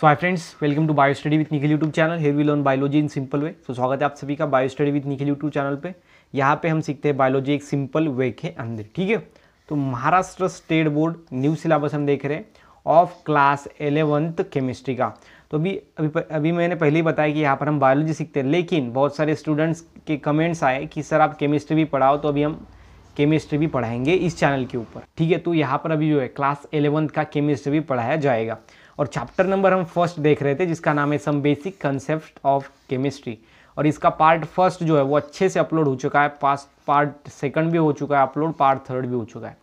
So hi friends welcome to bio study with Nikhil YouTube channel here we learn biology in simple way so स्वागत है आप सभी का bio study with Nikhil YouTube channel पे यहाँ पे हम सीखते हैं बायोलॉजी एक सिंपल वे के अंदर ठीक है तो Maharashtra state board new syllabus हम देख रहे हैं ऑफ क्लास एलेवंथ केमिस्ट्री का तो अभी अभी अभी मैंने पहले ही बताया कि यहाँ पर हम बायोलॉजी सीखते हैं लेकिन बहुत सारे स्टूडेंट्स के कमेंट्स आए कि सर आप केमिस्ट्री भी पढ़ाओ तो अभी हम केमिस्ट्री भी पढ़ाएंगे इस चैनल के ऊपर ठीक है तो यहाँ पर अभी जो है क्लास एलेवंथ का केमिस्ट्री भी पढ़ाया जाएगा और चैप्टर नंबर हम फर्स्ट देख रहे थे जिसका नाम है some basic concept of chemistry और इसका पार्ट फर्स्ट जो है वो अच्छे से अपलोड हो चुका है पास्ट पार्ट सेकंड भी हो चुका है अपलोड पार्ट थर्ड भी हो चुका है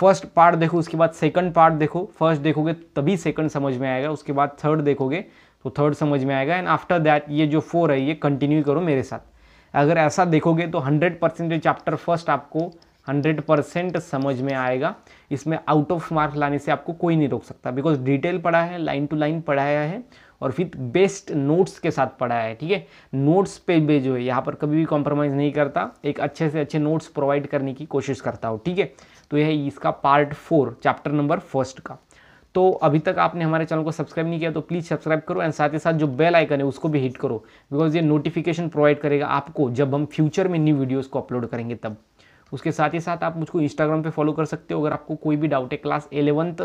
फर्स्ट पार्ट देखो उसके बाद सेकंड पार्ट देखो फर्स्ट देखोगे तभी सेकंड समझ में आएगा उसके बाद थर्ड देखोगे तो थर्ड समझ में आएगा एंड आफ्टर दैट ये जो फोर है ये कंटिन्यू करो मेरे साथ अगर ऐसा देखोगे तो हंड्रेड चैप्टर फर्स्ट आपको हंड्रेड परसेंट समझ में आएगा इसमें आउट ऑफ मार्क्स लाने से आपको कोई नहीं रोक सकता बिकॉज डिटेल पढ़ा है लाइन टू लाइन पढ़ाया है और विथ बेस्ट नोट्स के साथ पढ़ाया है ठीक है नोट्स पे भी जो है यहाँ पर कभी भी कॉम्प्रोमाइज़ नहीं करता एक अच्छे से अच्छे नोट्स प्रोवाइड करने की कोशिश करता हूँ ठीक है तो यह है इसका part four chapter number first का तो अभी तक आपने हमारे चैनल को सब्सक्राइब नहीं किया तो प्लीज़ सब्सक्राइब करो एंड साथ ही साथ जो बेल आइकन है उसको भी हिट करो बिकॉज ये नोटिफिकेशन प्रोवाइड करेगा आपको जब हम फ्यूचर में न्यू वीडियोज़ को अपलोड करेंगे तब उसके साथ ही साथ आप मुझको इंस्टाग्राम पे फॉलो कर सकते हो अगर आपको कोई भी डाउट है क्लास एलेवंथ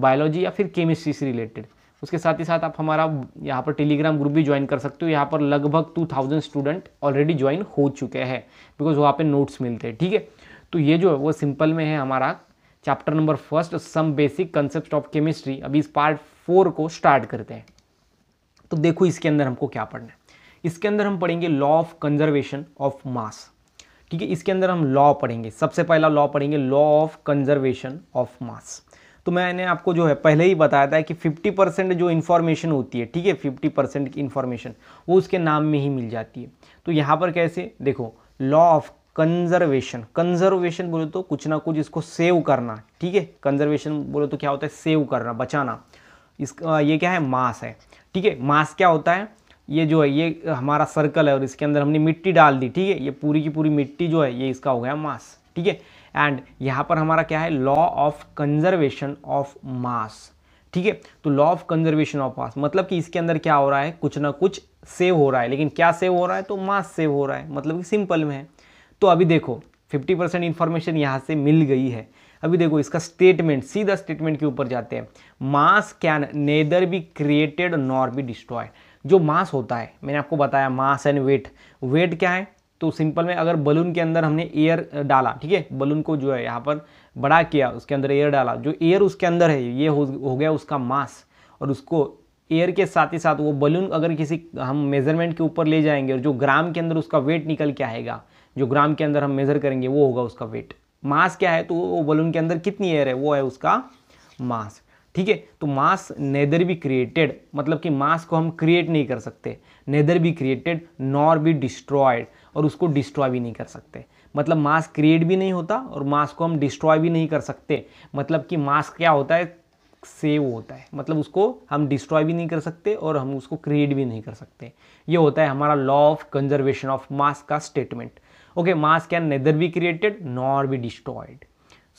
बायोलॉजी या फिर केमिस्ट्री से रिलेटेड उसके साथ ही साथ आप हमारा यहाँ पर टेलीग्राम ग्रुप भी ज्वाइन कर सकते हो यहाँ पर लगभग two thousand student already join हो चुके हैं बिकॉज वहाँ पर नोट्स मिलते हैं ठीक है तो ये जो है वो सिंपल में है हमारा chapter number first some basic concept of chemistry अभी इस पार्ट फोर को स्टार्ट करते हैं तो देखो इसके अंदर हमको क्या पढ़ना है इसके अंदर हम पढ़ेंगे law of conservation of mass ठीक है इसके अंदर हम लॉ पढ़ेंगे सबसे पहला लॉ पढ़ेंगे law of conservation of mass तो मैंने आपको जो है पहले ही बताया था कि 50 परसेंट जो इन्फॉर्मेशन होती है ठीक है 50 परसेंट की इन्फॉर्मेशन वो उसके नाम में ही मिल जाती है तो यहाँ पर कैसे देखो लॉ ऑफ कंजर्वेशन कंजर्वेशन बोले तो कुछ ना कुछ इसको सेव करना ठीक है कंजर्वेशन बोले तो क्या होता है सेव करना बचाना इसका ये क्या है मास है ठीक है मास क्या होता है ये जो है ये हमारा सर्कल है और इसके अंदर हमने मिट्टी डाल दी ठीक है ये पूरी की पूरी मिट्टी जो है ये इसका हो गया मास ठीक है एंड यहाँ पर हमारा क्या है law of conservation of mass ठीक है तो law of conservation of mass मतलब कि इसके अंदर क्या हो रहा है कुछ ना कुछ सेव हो रहा है लेकिन क्या सेव हो रहा है तो मास सेव हो रहा है मतलब कि सिंपल में है तो अभी देखो 50 परसेंट इन्फॉर्मेशन यहाँ से मिल गई है अभी देखो इसका स्टेटमेंट सीधा स्टेटमेंट के ऊपर जाते हैं mass can neither be created nor be destroyed जो मास होता है मैंने आपको बताया मास एंड वेट वेट क्या है तो सिंपल में अगर बलून के अंदर हमने एयर डाला ठीक है बलून को जो है यहाँ पर बड़ा किया उसके अंदर एयर डाला जो एयर उसके अंदर है ये हो, हो गया उसका मास और उसको एयर के साथ ही साथ वो बलून अगर किसी हम मेजरमेंट के ऊपर ले जाएंगे और जो ग्राम के अंदर उसका वेट निकल के आएगा जो ग्राम के अंदर हम मेज़र करेंगे वो होगा उसका वेट मास क्या है तो वो बलून के अंदर कितनी एयर है वो है उसका मास ठीक है तो मास नेदर बी क्रिएटेड मतलब कि मास को हम क्रिएट नहीं कर सकते neither be created nor be destroyed और उसको डिस्ट्रॉय भी नहीं कर सकते मतलब मास क्रिएट भी नहीं होता और मास को हम डिस्ट्रॉय भी नहीं कर सकते मतलब कि मास क्या होता है सेव होता है मतलब उसको हम डिस्ट्रॉय भी नहीं कर सकते और हम उसको क्रिएट भी नहीं कर सकते ये होता है हमारा law of conservation of mass का statement okay mass can neither be created nor be destroyed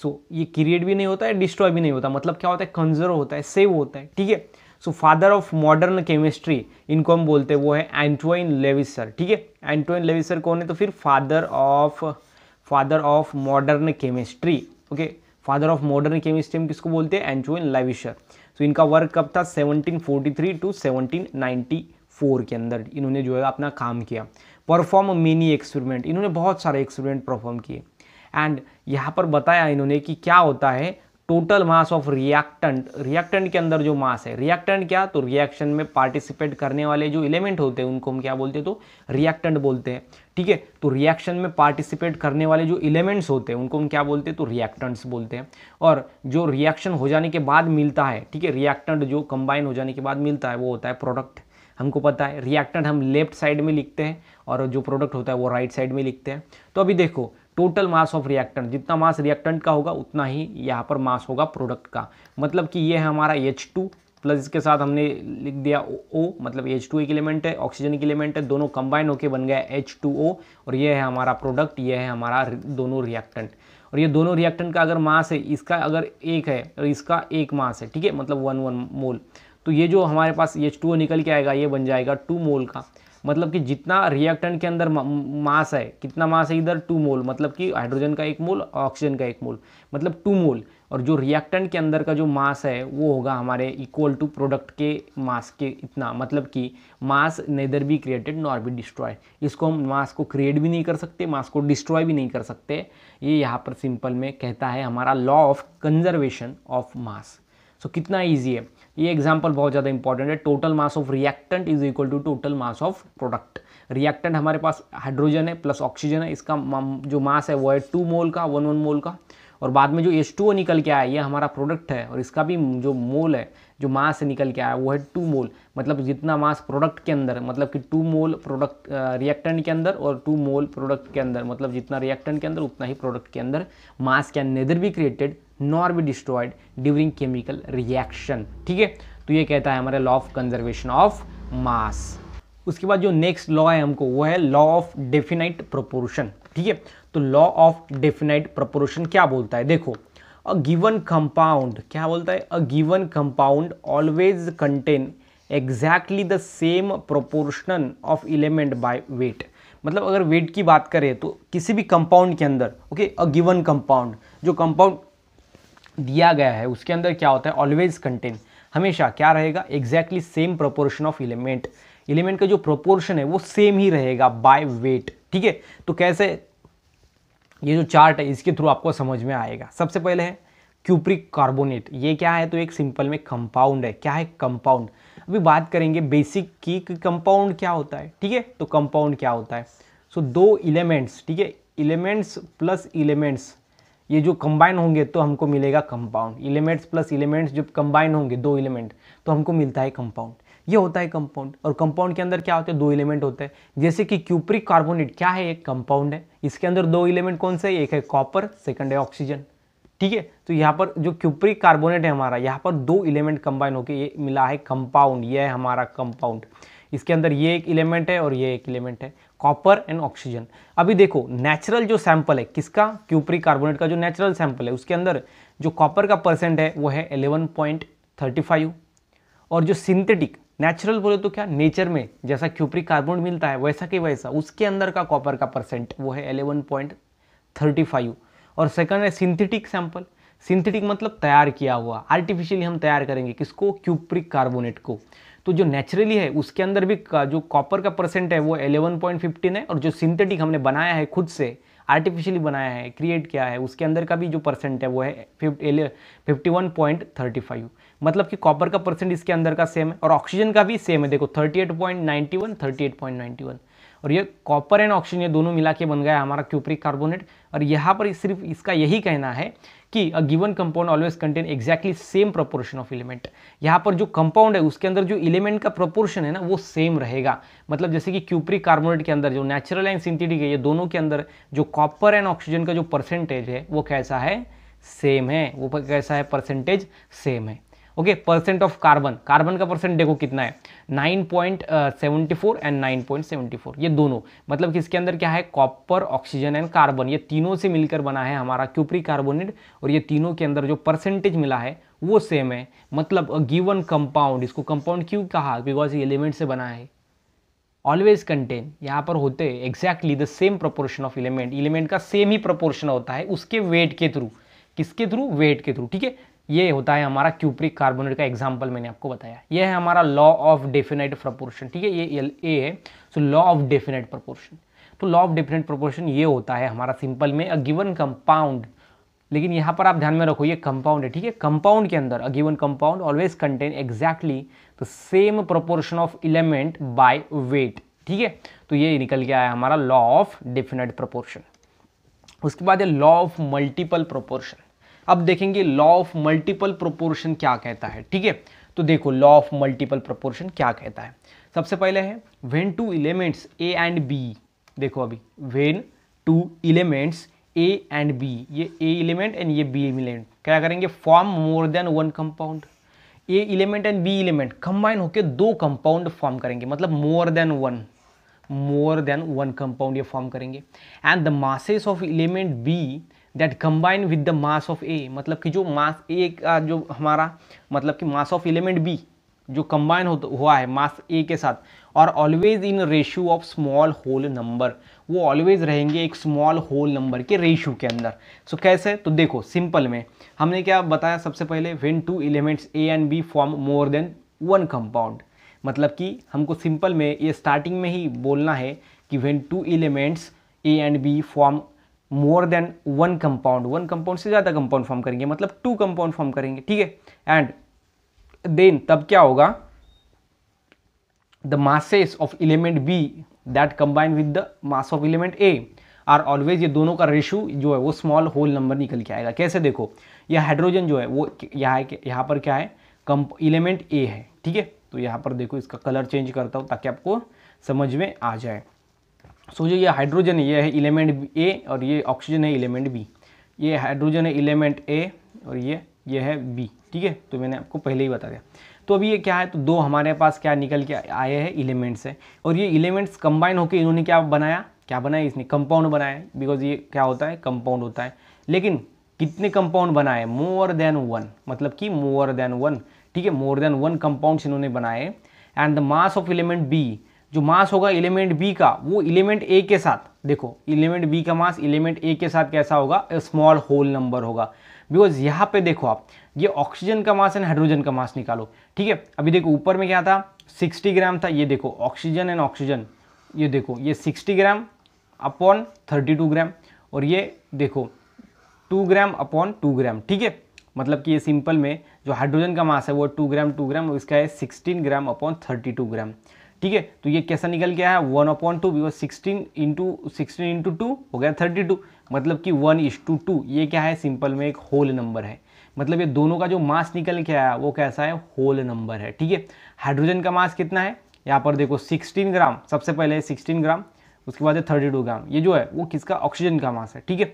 so so, ये क्रिएट भी नहीं होता है डिस्ट्रॉय भी नहीं होता मतलब क्या होता है कंजर्व होता है सेव होता है ठीक है so father of modern chemistry इनको हम बोलते हैं वो है एंटोइन लेविसर ठीक है एंटोइन लेविसर कौन है तो फिर father of father of modern chemistry okay father of modern chemistry हम किसको बोलते हैं एंटोइन लेविसर सो इनका वर्क कब था 1743 टू 1794 के अंदर इन्होंने जो है अपना काम किया परफॉर्म मेनी एक्सपेरिमेंट इन्होंने बहुत सारे एक्सपेरिमेंट परफॉर्म किए एंड यहाँ पर बताया इन्होंने कि क्या होता है total mass of reactant reactant के अंदर जो मास है रिएक्टेंट क्या तो रिएक्शन में पार्टिसिपेट करने वाले जो इलेमेंट होते हैं उनको हम क्या बोलते हैं तो रिएक्टेंट बोलते हैं ठीक है तो रिएक्शन में पार्टिसिपेट करने वाले जो इलिमेंट्स होते हैं उनको हम क्या बोलते हैं तो रिएक्टेंट्स बोलते हैं और जो रिएक्शन हो जाने के बाद मिलता है ठीक है रिएक्टेंट जो कंबाइन हो जाने के बाद मिलता है वो होता है प्रोडक्ट हमको पता है रिएक्टेंट हम लेफ्ट साइड में लिखते हैं और जो प्रोडक्ट होता है वो राइट right साइड में लिखते हैं तो अभी देखो टोटल मास ऑफ रिएक्टेंट जितना मास रिएक्टेंट का होगा उतना ही यहाँ पर मास होगा प्रोडक्ट का मतलब कि ये है हमारा एच टू प्लस इसके साथ हमने लिख दिया ओ मतलब एच टू एक एलिमेंट है ऑक्सीजन एक एलिमेंट है दोनों कंबाइन होकर बन गया एच टू ओ और ये है हमारा प्रोडक्ट ये है हमारा दोनों रिएक्टेंट और ये दोनों रिएक्टेंट का अगर मास है इसका अगर एक है और इसका एक मास है ठीक है मतलब वन वन मोल तो ये जो हमारे पास एच टू निकल के आएगा ये बन जाएगा टू मोल का मतलब कि जितना रिएक्टेंट के अंदर मास है कितना मास है इधर टू मोल मतलब कि हाइड्रोजन का एक मोल ऑक्सीजन का एक मोल मतलब टू मोल और जो रिएक्टेंट के अंदर का जो मास है वो होगा हमारे इक्वल टू प्रोडक्ट के मास के इतना मतलब कि mass neither be created nor be destroy इसको हम मास को क्रिएट भी नहीं कर सकते मास को डिस्ट्रॉय भी नहीं कर सकते ये यहाँ पर सिंपल में कहता है हमारा law of conservation of mass so कितना ईजी है ये एग्जाम्पल बहुत ज़्यादा इंपॉर्टेंट है total mass of reactant is equal to total mass of product reactant हमारे पास हाइड्रोजन है प्लस ऑक्सीजन है इसका जो मास है वो है टू मोल का वन वन मोल का और बाद में जो एच टू निकल के आया ये हमारा प्रोडक्ट है और इसका भी जो मोल है जो मास से निकल के आया वो है टू मोल मतलब जितना मास प्रोडक्ट के अंदर मतलब कि टू मोल प्रोडक्ट रिएक्टेंट के अंदर और टू मोल प्रोडक्ट के अंदर मतलब जितना रिएक्टेंट के अंदर उतना ही प्रोडक्ट के अंदर mass can neither be created nor be destroyed during chemical reaction ठीक है तो ये कहता है हमारा law of conservation of mass उसके बाद जो नेक्स्ट लॉ है हमको वो है लॉ ऑफ डेफिनाइट प्रोपोर्शन ठीक है तो लॉ ऑफ डेफिनाइट प्रोपोर्शन क्या बोलता है देखो अ गिवन कंपाउंड क्या बोलता है a given compound always contain exactly the same proportion of element by weight मतलब अगर वेट की बात करें तो किसी भी कंपाउंड के अंदर ओके अ गिवन कंपाउंड जो कंपाउंड दिया गया है उसके अंदर क्या होता है ऑलवेज कंटेन हमेशा क्या रहेगा exactly same proportion of element element का जो प्रोपोर्शन है वो सेम ही रहेगा बाय वेट ठीक है तो कैसे ये जो चार्ट है इसके थ्रू आपको समझ में आएगा सबसे पहले है क्यूप्रिक कार्बोनेट ये क्या है तो एक सिंपल में कंपाउंड है क्या है कंपाउंड अभी बात करेंगे बेसिक की कंपाउंड क्या होता है ठीक है तो कंपाउंड क्या होता है सो so, दो इलेमेंट्स ठीक है इलेमेंट्स प्लस इलेमेंट्स ये जो कंबाइन होंगे तो हमको मिलेगा कंपाउंड इलेमेंट्स प्लस इलेमेंट्स जब कंबाइन होंगे दो इलेमेंट तो हमको मिलता है कंपाउंड ये होता है कंपाउंड और कंपाउंड के अंदर क्या होते हैं दो एलिमेंट होते हैं जैसे कि क्यूप्रिक कार्बोनेट क्या है एक कंपाउंड है इसके अंदर दो इलिमेंट कौन से एक है कॉपर सेकंड है ऑक्सीजन ठीक है तो यहाँ पर जो क्यूप्रिक कार्बोनेट है हमारा यहाँ पर दो इलिमेंट कंबाइन होकर ये मिला है कंपाउंड ये है हमारा कंपाउंड इसके अंदर ये एक इलिमेंट है और ये एक एलिमेंट है कॉपर एंड ऑक्सीजन अभी देखो नेचुरल जो सैंपल है किसका क्यूप्री कार्बोनेट का जो नेचुरल सैंपल है उसके अंदर जो कॉपर का परसेंट है वो है 11.35 और जो सिंथेटिक नेचुरल बोले तो क्या नेचर में जैसा क्यूप्रिक कार्बोन मिलता है वैसा कि वैसा उसके अंदर का कॉपर का परसेंट वो है एलेवन पॉइंट थर्टी फाइव और सेकंड है सिंथेटिक सैंपल सिंथेटिक मतलब तैयार किया हुआ आर्टिफिशियली हम तैयार करेंगे किसको क्यूप्रिक कार्बोनेट को तो जो नेचुरली है उसके अंदर भी जो कॉपर का परसेंट है वो 11.15 है और जो सिंथेटिक हमने बनाया है खुद से आर्टिफिशियली बनाया है क्रिएट किया है उसके अंदर का भी जो परसेंट है वो है fifty one point thirty five मतलब कि कॉपर का परसेंट इसके अंदर का सेम है और ऑक्सीजन का भी सेम है देखो 38.91 38.91 और ये कॉपर एंड ऑक्सीजन ये दोनों मिला के बन गया हमारा क्यूप्रिक कार्बोनेट और यहाँ पर सिर्फ इसका यही कहना है कि a given compound always contain exactly same proportion of element यहाँ पर जो कंपाउंड है उसके अंदर जो इलिमेंट का प्रोपोर्शन है ना वो सेम रहेगा मतलब जैसे कि क्यूप्रिक कार्बोनेट के अंदर जो नेचुरल एंड सिंथेटिक है ये दोनों के अंदर जो कॉपर एंड ऑक्सीजन का जो परसेंटेज है वो कैसा है सेम है वो कैसा है परसेंटेज सेम है okay percent of carbon carbon का परसेंट देखो कितना है 9.74 एंड 9.74 ये दोनों मतलब किसके अंदर क्या है कॉपर ऑक्सीजन एंड कार्बन ये तीनों से मिलकर बना है हमारा क्यूप्री कार्बोनेट और ये तीनों के अंदर जो परसेंटेज मिला है वो सेम है मतलब गिवन कंपाउंड इसको कंपाउंड क्यों कहा बिकॉज एलिमेंट से बना है ऑलवेज कंटेन यहाँ पर होते exactly the same proportion of element element का सेम ही प्रपोर्शन होता है उसके वेट के थ्रू किसके थ्रू वेट के थ्रू ठीक है ये होता है हमारा क्यूप्रिक कार्बोनेट का एग्जाम्पल मैंने आपको बताया ये है हमारा लॉ ऑफ डेफिनेट प्रपोर्शन ठीक है ये एल ए है so law of definite proportion तो लॉ ऑफ डेफिनेट प्रपोर्शन ये होता है हमारा सिंपल में अ गिवन कंपाउंड लेकिन यहाँ पर आप ध्यान में रखो ये कंपाउंड है ठीक है कंपाउंड के अंदर a given compound always contain exactly the same proportion of element by weight ठीक है तो ये निकल के आया हमारा लॉ ऑफ डेफिनेट प्रपोर्शन उसके बाद है लॉ ऑफ मल्टीपल प्रोपोर्शन अब देखेंगे लॉ ऑफ मल्टीपल प्रोपोर्शन क्या कहता है ठीक है तो देखो लॉ ऑफ मल्टीपल प्रोपोर्शन क्या कहता है सबसे पहले है when two elements A and B देखो अभी when two elements A and B ये ए इलेमेंट एंड ये बी इलेमेंट क्या करेंगे form more than one compound A element and B element combine होकर दो कंपाउंड फॉर्म करेंगे मतलब more than one more than one compound ये form करेंगे and the masses of element B that combine with the mass of A मतलब कि जो मास ए का जो हमारा मतलब कि मास ऑफ एलिमेंट बी जो कंबाइन हो, हुआ है मास ए के साथ और always in ratio of small whole number वो ऑलवेज रहेंगे एक स्मॉल होल नंबर के रेशू के अंदर सो so, कैसे तो देखो सिंपल में हमने क्या बताया सबसे पहले when two elements A and B form more than one compound मतलब कि हमको सिंपल में ये स्टार्टिंग में ही बोलना है कि when two elements A and B form more than one compound one compound से ज़्यादा कंपाउंड फॉर्म करेंगे मतलब टू कंपाउंड फॉर्म करेंगे ठीक है एंड देन तब क्या होगा the masses of element B that combine with the mass of element A are always ये दोनों का रेशो जो है वो स्मॉल होल नंबर निकल के आएगा कैसे देखो यह हाइड्रोजन जो है वो यहाँ है यहाँ पर क्या है कम इलिमेंट ए है ठीक है तो यहाँ पर देखो इसका कलर चेंज करता हूँ ताकि आपको समझ में आ जाए सो जो ये हाइड्रोजन ये है इलेमेंट ए और ये ऑक्सीजन है एलिमेंट बी ये हाइड्रोजन है इलेमेंट ए और ये ये है बी ठीक है तो मैंने आपको पहले ही बता दिया तो अभी ये क्या है तो दो हमारे पास क्या निकल के आए हैं इलेमेंट्स है और ये इलेमेंट्स कंबाइन होकर इन्होंने क्या बनाया क्या बनाया इसने कंपाउंड बनाया बिकॉज ये क्या होता है कंपाउंड होता है लेकिन कितने कंपाउंड बनाए मोर देन वन मतलब कि मोर देन वन ठीक है मोर देन वन कंपाउंड्स इन्होंने बनाए and the mass of element B जो मास होगा एलिमेंट बी का वो एलिमेंट ए के साथ देखो एलिमेंट बी का मास एलिमेंट ए के साथ कैसा होगा स्मॉल होल नंबर होगा बिकॉज यहाँ पे देखो आप ये ऑक्सीजन का मास एंड हाइड्रोजन का मास निकालो ठीक है अभी देखो ऊपर में क्या था 60 ग्राम था ये देखो ऑक्सीजन एंड ऑक्सीजन ये देखो ये 60 ग्राम अपॉन 32 ग्राम और ये देखो 2 ग्राम अपॉन 2 ग्राम ठीक है मतलब कि ये सिंपल में जो हाइड्रोजन का मास है वो 2 ग्राम 2 ग्राम और इसका है 16 ग्राम अपॉन 32 ग्राम ठीक है तो ये कैसा निकल गया है one upon two because sixteen into sixteen into two हो गया थर्टी टू मतलब कि वन इज टू टू ये क्या है सिंपल में एक होल नंबर है मतलब ये दोनों का जो मास निकल के आया वो कैसा है होल नंबर है ठीक है हाइड्रोजन का मास कितना है यहाँ पर देखो 16 ग्राम सबसे पहले है 16 ग्राम उसके बाद है 32 ग्राम ये जो है वो किसका ऑक्सीजन का मास है ठीक है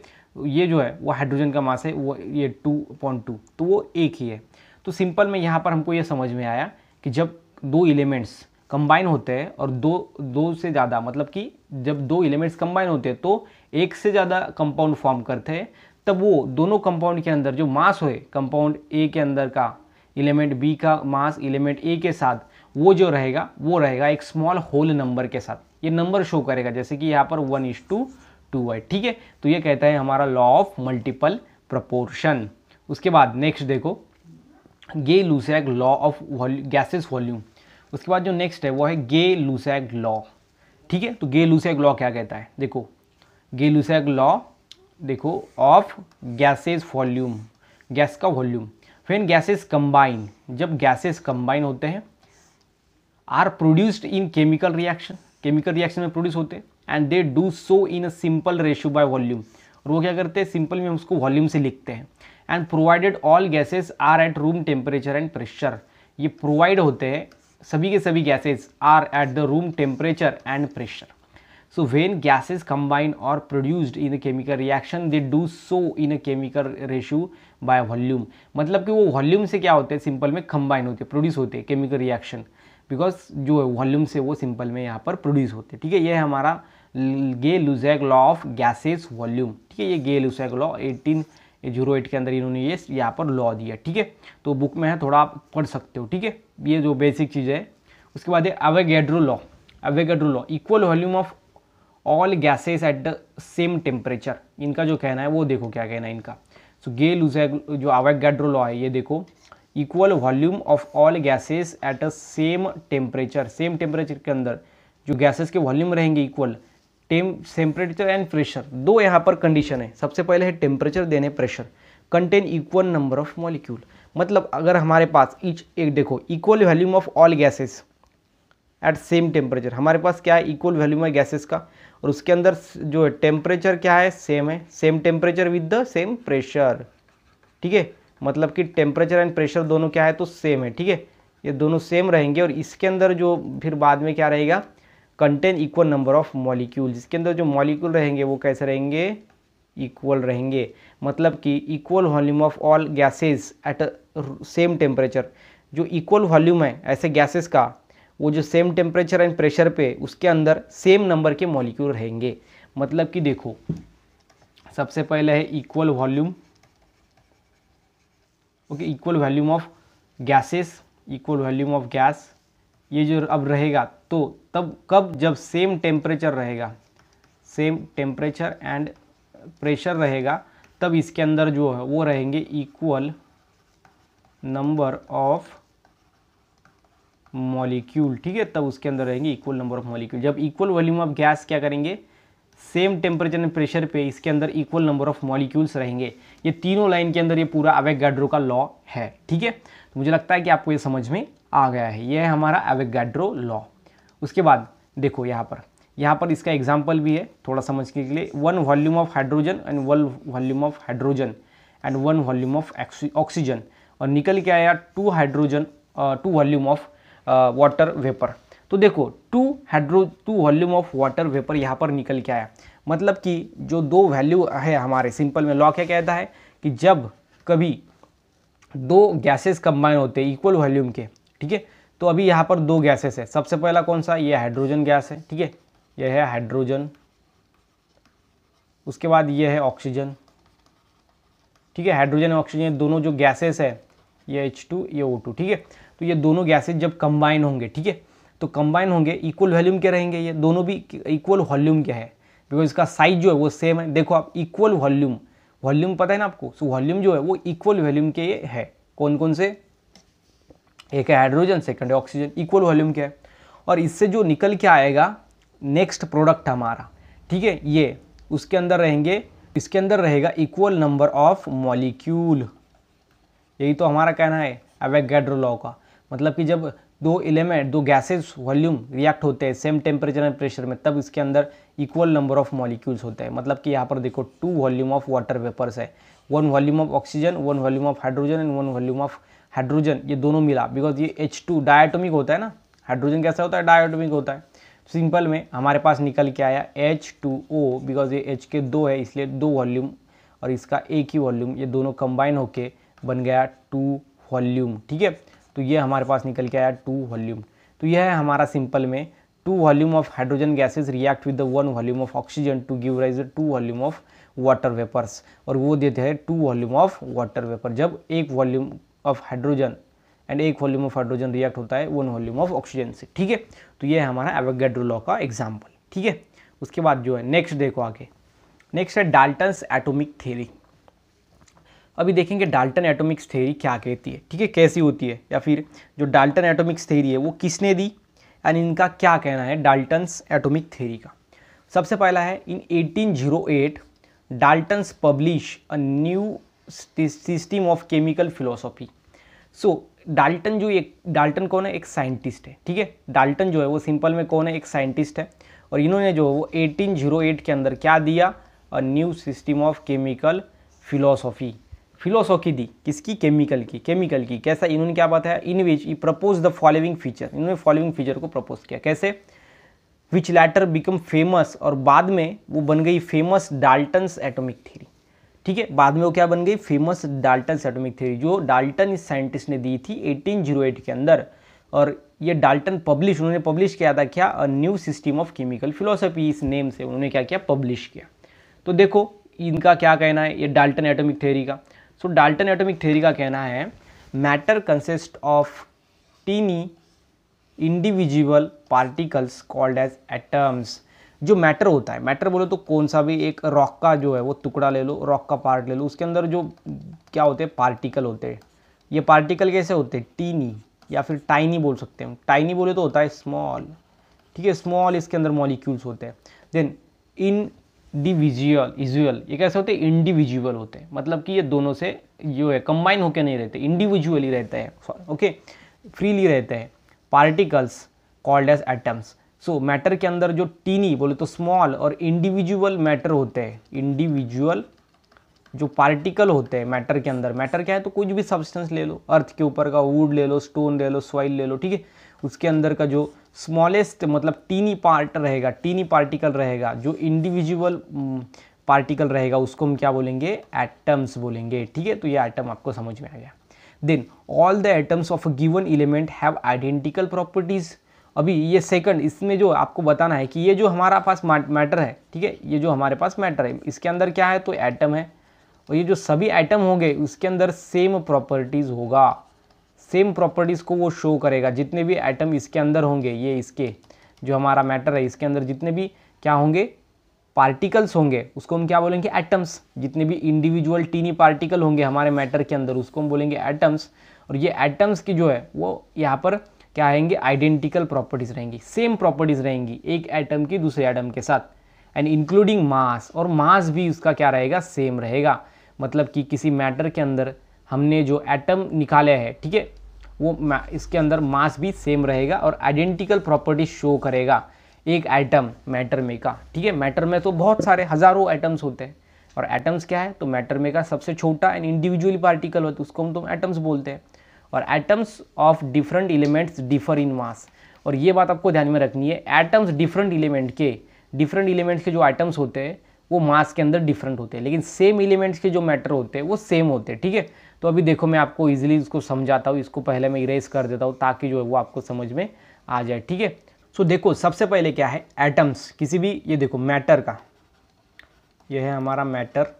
ये जो है वो हाइड्रोजन का मास है वो ये टू पॉइंट टू तो वो एक ही है तो सिंपल में यहाँ पर हमको ये समझ में आया कि जब दो एलिमेंट्स कंबाइन होते हैं और दो दो से ज़्यादा मतलब कि जब दो एलिमेंट्स कंबाइन होते हैं तो एक से ज़्यादा कंपाउंड फॉर्म करते हैं तब वो दोनों कंपाउंड के अंदर जो मास होए कंपाउंड ए के अंदर का एलिमेंट बी का मास एलिमेंट ए के साथ वो जो रहेगा वो रहेगा एक स्मॉल होल नंबर के साथ ये नंबर शो करेगा जैसे कि यहाँ पर वन इज टू टू है ठीक है तो ये कहता है हमारा लॉ ऑफ मल्टीपल प्रपोर्शन उसके बाद नेक्स्ट देखो Gay Lussac law of gases volume उसके बाद जो नेक्स्ट है वो है गे लूसैग लॉ ठीक है तो गे लूसैग लॉ क्या कहता है देखो गे लूसैग लॉ देखो ऑफ गैसेज वॉल्यूम गैस का वॉल्यूम फेन गैसेस कंबाइन जब गैसेस कंबाइन होते हैं are produced in chemical reaction chemical reaction में प्रोड्यूस होते हैं and they do so in a simple ratio by volume और वो क्या करते हैं सिंपल में उसको वॉल्यूम से लिखते हैं and provided all gases are at room temperature and pressure ये प्रोवाइड होते हैं सभी के सभी gases are at the room temperature and pressure so when gases combine और produced in a chemical reaction they do so in a chemical ratio by volume मतलब कि वो वॉल्यूम से क्या होते हैं सिंपल में कंबाइन होते प्रोड्यूस होते हैं केमिकल रिएक्शन बिकॉज जो है वॉल्यूम से वो सिंपल में यहाँ पर प्रोड्यूस होते हैं ठीक है ये है हमारा Gay Lussac law of gases volume ठीक है ये Gay Lussac law eighteen zero eight के अंदर इन्होंने ये यहाँ पर लॉ दिया ठीक है तो बुक में है थोड़ा आप पढ़ सकते हो ठीक है ये जो बेसिक चीज़ है उसके बाद है Avogadro law Avogadro law equal volume of all gases at the same temperature इनका जो कहना है वो देखो क्या कहना है इनका सो गे जो अवेगेड्रो लॉ है ये देखो equal volume of all gases at a same temperature same temperature के अंदर जो गैसेस के वॉल्यूम रहेंगे equal tem temperature and pressure दो यहाँ पर कंडीशन है सबसे पहले है टेम्परेचर देने pressure contain equal number of molecule मतलब अगर हमारे पास इच एक देखो equal volume of all gases at same temperature हमारे पास क्या है इक्वल वैल्यूम है गैसेस का और उसके अंदर जो है टेम्परेचर क्या है सेम है same temperature with the same pressure ठीक है मतलब कि टेम्परेचर एंड प्रेशर दोनों क्या है तो सेम है ठीक है ये दोनों सेम रहेंगे और इसके अंदर जो फिर बाद में क्या रहेगा contain equal number of molecule जिसके अंदर जो मॉलिक्यूल रहेंगे वो कैसे रहेंगे इक्वल रहेंगे मतलब कि equal volume of all gases at same temperature जो इक्वल वॉल्यूम है ऐसे गैसेस का वो जो सेम टेम्परेचर एंड प्रेशर पे उसके अंदर सेम नंबर के मॉलिक्यूल रहेंगे मतलब कि देखो सबसे पहले है equal volume okay equal volume of gases equal volume of gas ये जो अब रहेगा तो तब कब जब सेम टेम्परेचर रहेगा सेम टेम्परेचर एंड प्रेशर रहेगा तब इसके अंदर जो है वो रहेंगे इक्वल नंबर ऑफ मॉलिक्यूल ठीक है तब उसके अंदर रहेंगे इक्वल नंबर ऑफ मॉलिक्यूल जब इक्वल वॉल्यूम ऑफ गैस क्या करेंगे सेम टेम्परेचर एंड प्रेशर पे इसके अंदर इक्वल नंबर ऑफ मॉलिक्यूल्स रहेंगे ये तीनों लाइन के अंदर ये पूरा अवेगाड्रो का लॉ है ठीक है तो मुझे लगता है कि आपको ये समझ में आ गया है यह है हमारा एवेगैड्रो लॉ उसके बाद देखो यहाँ पर यहाँ पर इसका एग्जाम्पल भी है थोड़ा समझने के लिए one volume of hydrogen and one volume of hydrogen and one volume of oxygen और निकल के आया two hydrogen two volume of water vapour तो देखो two hydro two volume of water vapour यहाँ पर निकल के आया मतलब कि जो दो वैल्यू है हमारे सिंपल में लॉ क्या कहता है कि जब कभी दो गैसेस कंबाइन होते हैं इक्वल वॉल्यूम के ठीक है तो अभी यहाँ पर दो गैसेस है सबसे पहला कौन सा ये हाइड्रोजन गैस है ठीक है यह है हाइड्रोजन उसके बाद ये है ऑक्सीजन ठीक है हाइड्रोजन और ऑक्सीजन दोनों जो गैसेस है ये एच टू ये ओ टू ठीक है तो ये दोनों गैसेस जब कंबाइन होंगे ठीक है तो कंबाइन होंगे इक्वल वॉल्यूम के रहेंगे ये दोनों भी इक्वल वॉल्यूम के है बिकॉज इसका साइज जो है वो सेम है देखो आप इक्वल वॉल्यूम वॉल्यूम पता है ना आपको सो वॉल्यूम जो है वो इक्वल वॉल्यूम के है कौन कौन से एक है हाइड्रोजन सेकंड है ऑक्सीजन इक्वल वॉल्यूम के है और इससे जो निकल के आएगा नेक्स्ट प्रोडक्ट हमारा ठीक है ये उसके अंदर रहेंगे इसके अंदर रहेगा इक्वल नंबर ऑफ मॉलिक्यूल यही तो हमारा कहना है अवेगैड्रो लॉ का मतलब कि जब दो एलिमेंट दो गैसेस वॉल्यूम रिएक्ट होते हैं सेम टेम्परेचर एंड प्रेशर में तब इसके अंदर इक्वल नंबर ऑफ मॉलिक्यूल्स होते हैं मतलब कि यहाँ पर देखो two volume of water vapours है one volume of oxygen one volume of hydrogen and one volume of hydrogen ये दोनों मिला बिकॉज ये एच टू डायटोमिक होता है ना हाइड्रोजन कैसा होता है डायटोमिक होता है सिंपल में हमारे पास निकल के आया एच टू ओ बिकॉज ये एच के दो है इसलिए दो वॉल्यूम और इसका एक ही वॉल्यूम ये दोनों कंबाइन होके बन गया टू वॉल्यूम ठीक है तो ये हमारे पास निकल के आया टू वॉल्यूम तो यह है हमारा सिंपल में two volume of hydrogen gases react with the one volume of oxygen to give rise to volume of water vapours और वो देते हैं two volume of water vapour जब एक वॉल्यूम ऑफ हाइड्रोजन एंड एक वॉल्यूम ऑफ हाइड्रोजन रिएक्ट होता है one volume of oxygen से ठीक है तो ये है हमारा एवोगेड्रो लॉ का एग्जाम्पल ठीक है उसके बाद जो है नेक्स्ट देखो आगे नेक्स्ट है डाल्टन्स एटोमिक थेरी अभी देखेंगे डाल्टन एटोमिक्स थेरी क्या कहती है ठीक है कैसी होती है या फिर जो डाल्टन एटोमिक्स थेरी है वो किसने दी एंड इनका क्या कहना है डाल्टन्स एटोमिक थेरी का सबसे पहला है in 1808 Dalton's publish a new system of chemical philosophy so Dalton जो एक डाल्टन कौन है एक साइंटिस्ट है ठीक है डाल्टन जो है वो सिंपल में कौन है एक साइंटिस्ट है और इन्होंने जो है वो 1808 के अंदर क्या दिया a new system of chemical philosophy philosophy दी किसकी केमिकल की केमिकल की कैसा इन्होंने क्या बताया in which he propose the following feature इन्होंने फॉलोइंग फीचर को प्रपोज किया कैसे विच लेटर बिकम फेमस और बाद में वो बन गई फेमस डाल्टन एटोमिक थ्योरी ठीक है बाद में वो क्या बन गई फेमस डाल्टन एटॉमिक थ्योरी जो डाल्टन इस साइंटिस्ट ने दी थी 1808 के अंदर और ये डाल्टन पब्लिश उन्होंने पब्लिश किया था क्या a new system of chemical philosophy इस नेम से उन्होंने क्या किया पब्लिश किया तो देखो इनका क्या कहना है ये डाल्टन एटोमिक थ्योरी का सो डाल्टन एटोमिक थ्योरी का कहना है matter consist of tiny individual particles called as atoms जो मैटर होता है मैटर बोलो तो कौन सा भी एक रॉक का जो है वो टुकड़ा ले लो रॉक का पार्ट ले लो उसके अंदर जो क्या होते हैं पार्टिकल होते हैं ये पार्टिकल कैसे होते हैं टीनी या फिर टाइनी बोल सकते हैं टाइनी बोले तो होता है स्मॉल ठीक है स्मॉल इसके अंदर मॉलिक्यूल्स होते हैं देन इन डिविजुअल इजुअल ये कैसे होते हैं इंडिविजुअल होते हैं मतलब कि ये दोनों से जो है कंबाइन होकर नहीं रहते इंडिविजुअली रहते हैं ओके फ्रीली रहते हैं particles called as atoms so so, matter के अंदर जो टीनी बोले तो स्मॉल और इंडिविजुअल मैटर होते हैं इंडिविजुअल जो पार्टिकल होते हैं मैटर के अंदर मैटर क्या है तो कुछ भी सब्सटेंस ले लो अर्थ के ऊपर का वुड ले लो स्टोन ले लो सॉइल ले लो ठीक है उसके अंदर का जो स्मॉलेस्ट मतलब टीनी पार्ट रहेगा टीनी पार्टिकल रहेगा जो इंडिविजुअल पार्टिकल रहेगा उसको हम क्या बोलेंगे एटम्स बोलेंगे ठीक है तो ये आइटम आपको समझ में आ गया then all the atoms of a given element have identical properties अभी ये सेकंड इसमें जो आपको बताना है कि ये जो हमारा पास मैटर है ठीक है ये जो हमारे पास मैटर है इसके अंदर क्या है तो एटम है और ये जो सभी एटम होंगे उसके अंदर सेम प्रॉपर्टीज़ होगा सेम प्रॉपर्टीज़ को वो शो करेगा जितने भी एटम इसके अंदर होंगे ये इसके जो हमारा मैटर है इसके अंदर जितने भी क्या होंगे पार्टिकल्स होंगे उसको हम क्या बोलेंगे एटम्स जितने भी इंडिविजुअल टीनी पार्टिकल होंगे हमारे मैटर के अंदर उसको हम बोलेंगे एटम्स और ये एटम्स की जो है वो यहाँ पर क्या आएंगे आइडेंटिकल प्रॉपर्टीज़ रहेंगी सेम प्रॉपर्टीज़ रहेंगी एक एटम की दूसरे एटम के साथ एंड इंक्लूडिंग मास और मास भी उसका क्या रहेगा सेम रहेगा मतलब कि किसी मैटर के अंदर हमने जो एटम निकाले हैं ठीक है वो इसके अंदर मास भी सेम रहेगा और आइडेंटिकल प्रॉपर्टी शो करेगा एक एटम मैटर में का ठीक है मैटर में तो बहुत सारे हज़ारों एटम्स होते हैं और एटम्स क्या है तो मैटर में का सबसे छोटा एंड इंडिविजुअल पार्टिकल होता है उसको हम तो एटम्स बोलते हैं और atoms of different elements differ in mass और ये बात आपको ध्यान में रखनी है एटम्स डिफरेंट एलिमेंट के डिफरेंट एलिमेंट्स के जो एटम्स होते हैं वो मास के अंदर डिफरेंट होते हैं लेकिन सेम एलिमेंट्स के जो मैटर होते हैं वो सेम होते हैं ठीक है तो अभी देखो मैं आपको इजीली इसको समझाता हूँ इसको पहले मैं इरेज कर देता हूँ ताकि जो है वो आपको समझ में आ जाए ठीक है सो तो देखो सबसे पहले क्या है एटम्स किसी भी ये देखो मैटर का यह है हमारा मैटर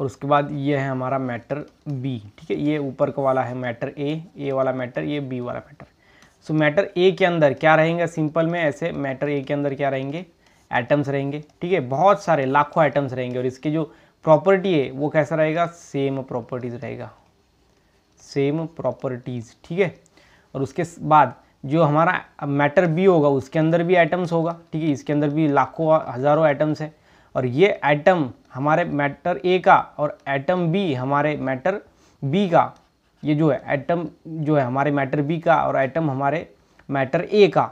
और उसके बाद ये है हमारा मैटर बी ठीक है ये ऊपर का वाला है मैटर ए ए वाला मैटर ये बी वाला मैटर सो मैटर ए के अंदर क्या रहेंगे सिंपल में ऐसे मैटर ए के अंदर क्या रहेंगे एटम्स रहेंगे ठीक है बहुत सारे लाखों एटम्स रहेंगे और इसके जो प्रॉपर्टी है वो कैसा रहेगा सेम प्रॉपर्टीज़ रहेगा सेम प्रॉपर्टीज़ ठीक है और उसके बाद जो हमारा मैटर बी होगा उसके अंदर भी एटम्स होगा ठीक है इसके अंदर भी लाखों हज़ारों एटम्स है और ये एटम हमारे मैटर ए का और एटम बी हमारे मैटर बी का ये जो है एटम जो है हमारे मैटर बी का और एटम हमारे मैटर ए का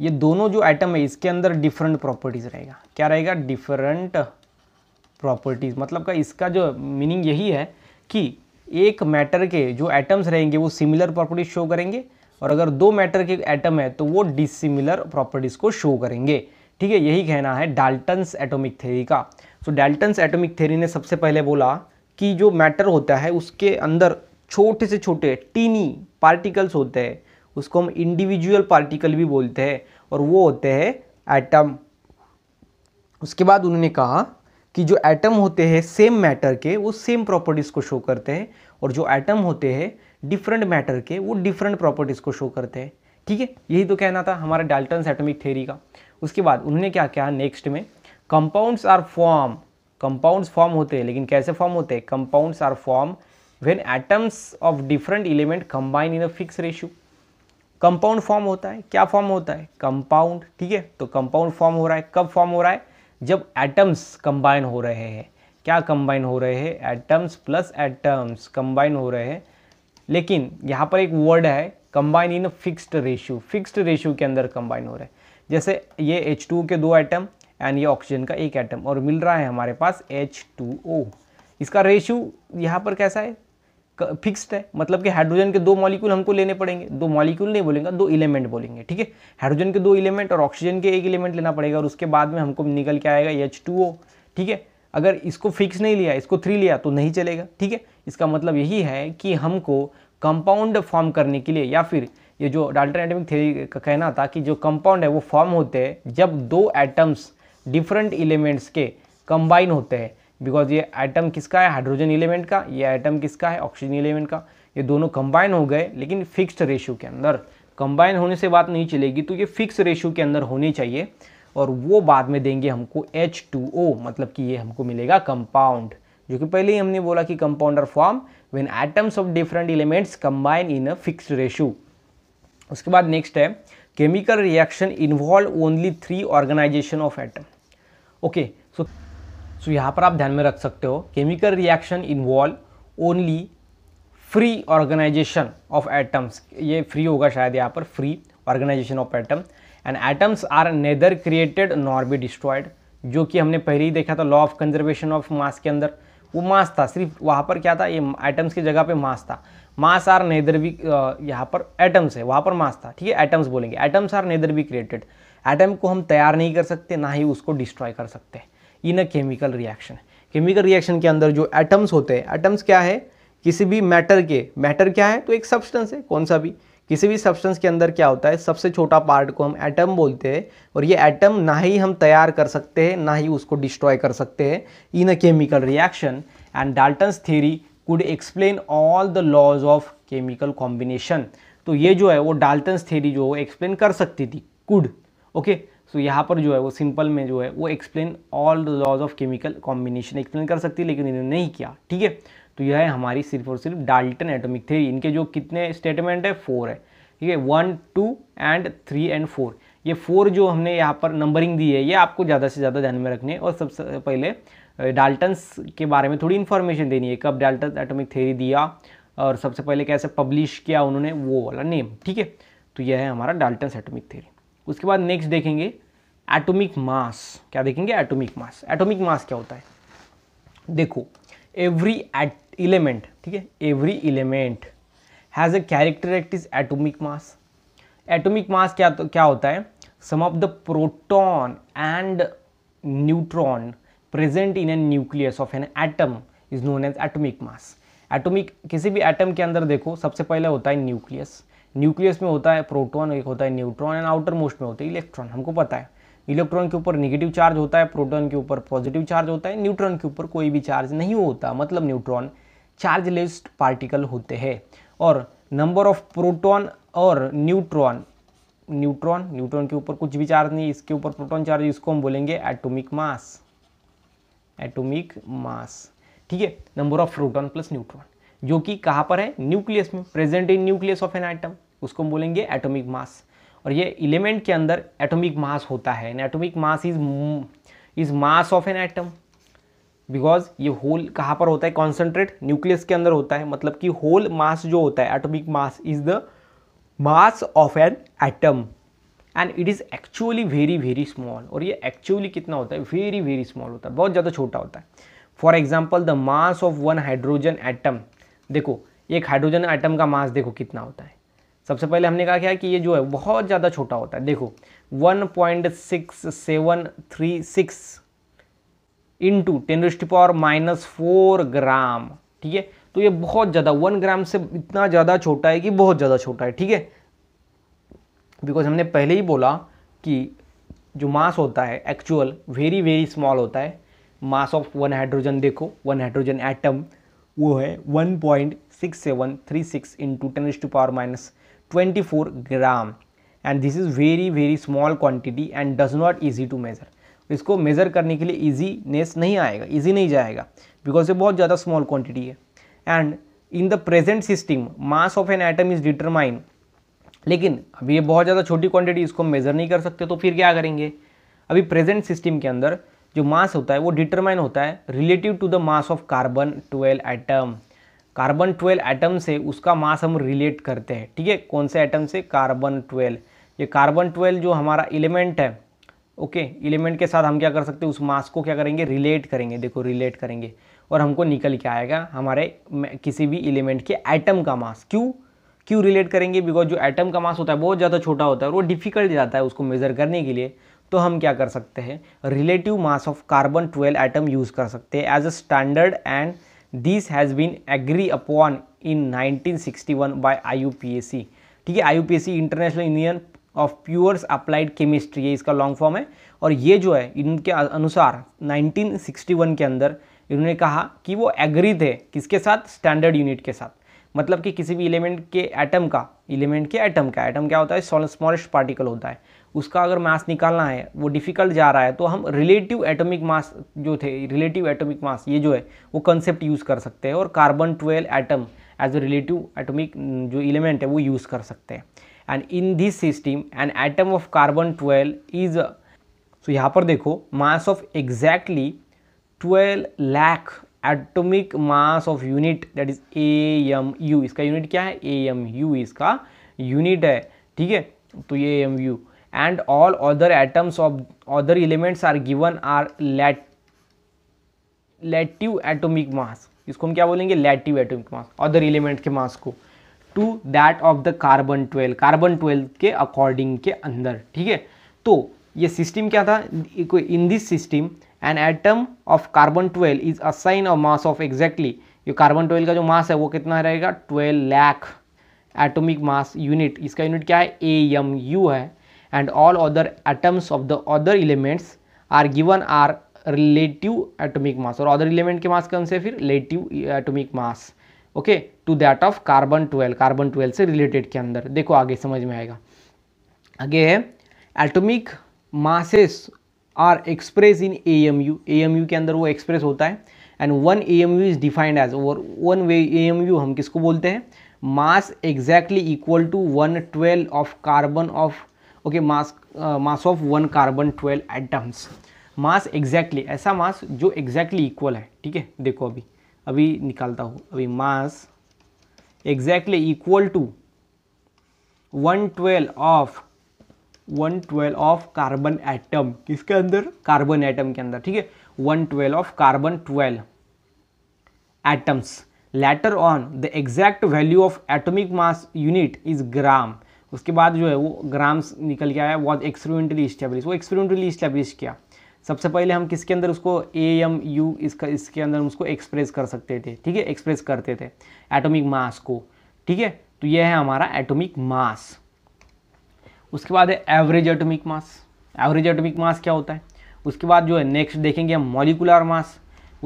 ये दोनों जो एटम है इसके अंदर डिफरेंट प्रॉपर्टीज़ रहेगा क्या रहेगा डिफरेंट प्रॉपर्टीज़ मतलब का इसका जो मीनिंग यही है कि एक मैटर के जो एटम्स रहेंगे वो सिमिलर प्रॉपर्टीज शो करेंगे और अगर दो मैटर के एटम है तो वो डिसिमिलर प्रॉपर्टीज़ को शो करेंगे ठीक है यही कहना है डाल्टन्स एटॉमिक थ्योरी का सो डाल्टन्स एटॉमिक थ्योरी ने सबसे पहले बोला कि जो मैटर होता है उसके अंदर छोटे से छोटे टीनी पार्टिकल्स होते हैं उसको हम इंडिविजुअल पार्टिकल भी बोलते हैं और वो होते हैं एटम उसके बाद उन्होंने कहा कि जो एटम होते हैं सेम मैटर के वो सेम प्रॉपर्टीज़ को शो करते हैं और जो एटम होते हैं डिफरेंट मैटर के वो डिफरेंट प्रॉपर्टीज़ को शो करते हैं ठीक है यही तो कहना था हमारा डाल्टन्स एटॉमिक थ्योरी का उसके बाद उन्होंने क्या क्या नेक्स्ट में compounds are form compounds form होते हैं लेकिन कैसे फॉर्म होते हैं compounds are form when atoms of different element combine in a fix ratio compound form होता है क्या फॉर्म होता है कंपाउंड ठीक है तो कंपाउंड फॉर्म हो रहा है कब फॉर्म हो रहा है जब एटम्स कंबाइन हो रहे हैं क्या कंबाइन हो रहे हैं एटम्स प्लस एटम्स कंबाइन हो रहे हैं लेकिन यहाँ पर एक वर्ड है combine in a fixed ratio fixed ratio के अंदर कंबाइन हो रहे है जैसे ये एच टू के दो आइटम एंड ये ऑक्सीजन का एक आइटम और मिल रहा है हमारे पास एच टू ओ इसका रेशियो यहाँ पर कैसा है फिक्स्ड है मतलब कि हाइड्रोजन के दो मॉलिक्यूल हमको लेने पड़ेंगे दो मॉलिक्यूल नहीं बोलेंगे दो इलेमेंट बोलेंगे ठीक है हाइड्रोजन के दो इलेमेंट और ऑक्सीजन के एक इलेमेंट लेना पड़ेगा और उसके बाद में हमको निकल के आएगा एच टू ओ ठीक है अगर इसको फिक्स नहीं लिया इसको थ्री लिया तो नहीं चलेगा ठीक है इसका मतलब यही है कि हमको कंपाउंड फॉर्म करने के लिए या फिर ये जो डाल्टन एटमिक थ्योरी का कहना था कि जो कंपाउंड है वो फॉर्म होते हैं जब दो एटम्स डिफरेंट एलिमेंट्स के कंबाइन होते हैं बिकॉज ये आइटम किसका है हाइड्रोजन एलिमेंट का ये आइटम किसका है ऑक्सीजन एलिमेंट का ये दोनों कंबाइन हो गए लेकिन फिक्स्ड रेशियो के अंदर कंबाइन होने से बात नहीं चलेगी तो ये फिक्स रेशियो के अंदर होनी चाहिए और वो बाद में देंगे हमको एच टू ओ मतलब कि ये हमको मिलेगा कंपाउंड जो कि पहले ही हमने बोला कि compounder form when atoms of different elements combine in a fixed ratio उसके बाद नेक्स्ट है chemical reaction involve only three organisation of atom okay so so यहाँ पर आप ध्यान में रख सकते हो chemical reaction involve only free organisation of atoms ये फ्री होगा शायद यहाँ पर free organisation of atom and atoms are neither created nor be destroyed जो कि हमने पहले ही देखा था law of conservation of mass के अंदर वो मास था सिर्फ वहाँ पर क्या था ये आइटम्स की जगह पे मास था मास आर नेदर भी यहाँ पर एटम्स है वहाँ पर मास था ठीक है एटम्स बोलेंगे एटम्स आर नेदर भी क्रिएटेड एटम को हम तैयार नहीं कर सकते ना ही उसको डिस्ट्रॉय कर सकते in a chemical reaction chemical reaction के अंदर जो एटम्स होते हैं एटम्स क्या है किसी भी मैटर के मैटर क्या है तो एक सब्सटेंस है कौन सा भी किसी भी सब्सटेंस के अंदर क्या होता है सबसे छोटा पार्ट को हम एटम बोलते हैं और ये एटम ना ही हम तैयार कर सकते हैं ना ही उसको डिस्ट्रॉय कर सकते हैं in a chemical reaction and Dalton's theory could explain all the laws of chemical combination तो ये जो है वो डाल्टन्स थेरी जो है वो एक्सप्लेन कर सकती थी कुड ओके सो यहाँ पर जो है वो सिंपल में जो है वो explain all the laws of chemical combination explain कर सकती लेकिन इन्होंने नहीं किया ठीक है तो यह है हमारी सिर्फ और सिर्फ डाल्टन एटोमिक थेरी इनके जो कितने स्टेटमेंट है फोर है ठीक है one two and three and four ये फोर जो हमने यहाँ पर नंबरिंग दी है ये आपको ज़्यादा से ज़्यादा ध्यान में रखने और सबसे पहले डाल्टन के बारे में थोड़ी इन्फॉर्मेशन देनी है कब डाल्टन एटॉमिक थ्योरी दिया और सबसे पहले कैसे पब्लिश किया उन्होंने वो वाला नेम ठीक है तो यह है हमारा डाल्टन एटॉमिक थ्योरी उसके बाद नेक्स्ट देखेंगे एटॉमिक मास क्या देखेंगे एटॉमिक मास एटॉमिक मास क्या होता है देखो एवरी एलिमेंट ठीक है every element has a characteristic atomic mass atomic mass क्या तो- क्या होता है sum of the proton and neutron present in a nucleus of an atom is known as atomic mass atomic किसी भी एटम के अंदर देखो सबसे पहले होता है न्यूक्लियस न्यूक्लियस में होता है प्रोटॉन एक होता है न्यूट्रॉन एंड आउटर मोस्ट में होता है इलेक्ट्रॉन हमको पता है इलेक्ट्रॉन के ऊपर निगेटिव चार्ज होता है प्रोटॉन के ऊपर पॉजिटिव चार्ज होता है न्यूट्रॉन के ऊपर कोई भी चार्ज नहीं होता मतलब न्यूट्रॉन चार्जलेस पार्टिकल होते हैं और नंबर ऑफ प्रोटॉन और न्यूट्रॉन न्यूट्रॉन न्यूट्रॉन के ऊपर कुछ भी चार्ज नहीं इसके ऊपर प्रोटॉन चार्ज इसको हम बोलेंगे एटोमिक मास एटोमिक मास ठीक है number of proton plus neutron जो कि कहाँ पर है न्यूक्लियस में present in nucleus of an atom उसको हम बोलेंगे एटोमिक मास और ये एलिमेंट के अंदर एटोमिक मास होता है atomic mass is is mass of an atom because ये होल कहाँ पर होता है कॉन्सेंट्रेट न्यूक्लियस के अंदर होता है मतलब कि होल मास जो होता है atomic mass is the mass of an atom and it is actually very very small और ये एक्चुअली कितना होता है वेरी वेरी स्मॉल होता है बहुत ज़्यादा छोटा होता है for example the mass of one hydrogen atom देखो एक हाइड्रोजन एटम का मास देखो कितना होता है सबसे पहले हमने कहा क्या कि ये जो है बहुत ज़्यादा छोटा होता है देखो 1.6736 into ten raised power minus four gram ठीक है तो ये बहुत ज़्यादा वन ग्राम से इतना ज़्यादा छोटा है कि बहुत ज़्यादा छोटा है ठीक है बिकॉज हमने पहले ही बोला कि जो मास होता है एक्चुअल वेरी वेरी स्मॉल होता है मास ऑफ वन हाइड्रोजन देखो वन हाइड्रोजन एटम वो है one point six seven three six into ten to power minus twenty four gram and this is very very small quantity and does not easy to measure इसको measure करने के लिए easiness नहीं आएगा easy नहीं जाएगा बिकॉज ये बहुत ज़्यादा स्मॉल क्वान्टिटी है and in the present system mass of an atom is determined लेकिन अभी ये बहुत ज़्यादा छोटी क्वांटिटी इसको मेज़र नहीं कर सकते तो फिर क्या करेंगे अभी प्रेजेंट सिस्टम के अंदर जो मास होता है वो डिटरमाइन होता है relative to the mass of carbon twelve atom carbon twelve atom से उसका मास हम रिलेट करते हैं ठीक है ठीके? कौन से एटम से कार्बन ट्वेल्व ये कार्बन ट्वेल्व जो हमारा एलिमेंट है ओके okay, एलिमेंट के साथ हम क्या कर सकते हैं उस मास को क्या करेंगे रिलेट करेंगे देखो रिलेट करेंगे और हमको निकल के आएगा हमारे किसी भी एलिमेंट के एटम का मास क्यों क्यों रिलेट करेंगे बिकॉज जो एटम का मास होता है बहुत ज़्यादा छोटा होता है और वो डिफिकल्ट जाता है उसको मेज़र करने के लिए तो हम क्या कर सकते हैं relative mass of carbon twelve atom use कर सकते हैं as a standard and this has been agree upon in 1961 by IUPAC ठीक है IUPAC international union of pure applied chemistry ये इसका लॉन्ग फॉर्म है और ये जो है इनके अनुसार 1961 के अंदर इन्होंने कहा कि वो एग्री थे किसके साथ स्टैंडर्ड यूनिट के साथ मतलब कि किसी भी इलेमेंट के एटम का इलेमेंट के एटम का एटम क्या होता है स्मॉलेस्ट पार्टिकल होता है उसका अगर मास निकालना है वो डिफिकल्ट जा रहा है तो हम रिलेटिव एटॉमिक मास जो थे रिलेटिव एटॉमिक मास ये जो है वो कंसेप्ट यूज़ कर सकते हैं और carbon twelve atom as a relative atomic जो इलिमेंट है वो यूज़ कर सकते हैं and in this system an atom of carbon twelve is so यहाँ पर देखो मास ऑफ एग्जैक्टली ट्वेल्व लैख atomic mass of unit that is A M U इसका यूनिट क्या है ए एम यू इसका यूनिट है ठीक है तो ये M U and all other atoms of other elements are given are relative atomic mass इसको हम क्या बोलेंगे relative atomic mass other element के मास को to that of the carbon twelve carbon twelve के अकॉर्डिंग के अंदर ठीक है तो ये सिस्टम क्या था in this system an atom of carbon twelve is assign a mass of exactly ये कार्बन ट्वेल्व का जो मास है वो कितना रहेगा ट्वेल्व लैख एटोमिक मास यूनिट इसका यूनिट क्या है ए एम यू है and all other atoms of the other elements are given are relative atomic mass और अदर एलिमेंट के मास कौन से फिर relative atomic mass okay to that of carbon twelve carbon twelve से related के अंदर देखो आगे समझ में आएगा आगे है atomic masses are express in A M U A M U के अंदर वो एक्सप्रेस होता है and one A M you is defined as over one way A M U हम किसको बोलते हैं mass exactly equal to one twelve of carbon of okay mass mass of one carbon twelve atoms mass exactly ऐसा mass जो exactly equal है ठीक है देखो अभी अभी निकालता हूँ अभी mass exactly equal to one twelve of one twelve of carbon atom किसके अंदर कार्बन एटम के अंदर ठीक है one twelve of carbon twelve atoms later on the exact value of atomic mass unit is gram उसके बाद जो है वो ग्राम्स निकल के आया वॉज एक्सपेरिमेंटली स्टेब्लिश वो एक्सपेरिमेंटली स्टैब्लिश किया सबसे पहले हम किसके अंदर उसको ए एम यू इसका इसके अंदर हम उसको एक्सप्रेस कर सकते थे ठीक है एक्सप्रेस करते थे एटोमिक मास को ठीक है तो यह है हमारा एटोमिक मास उसके बाद है average atomic mass average atomic mass क्या होता है उसके बाद जो है नेक्स्ट देखेंगे हम मॉलिकुलर मास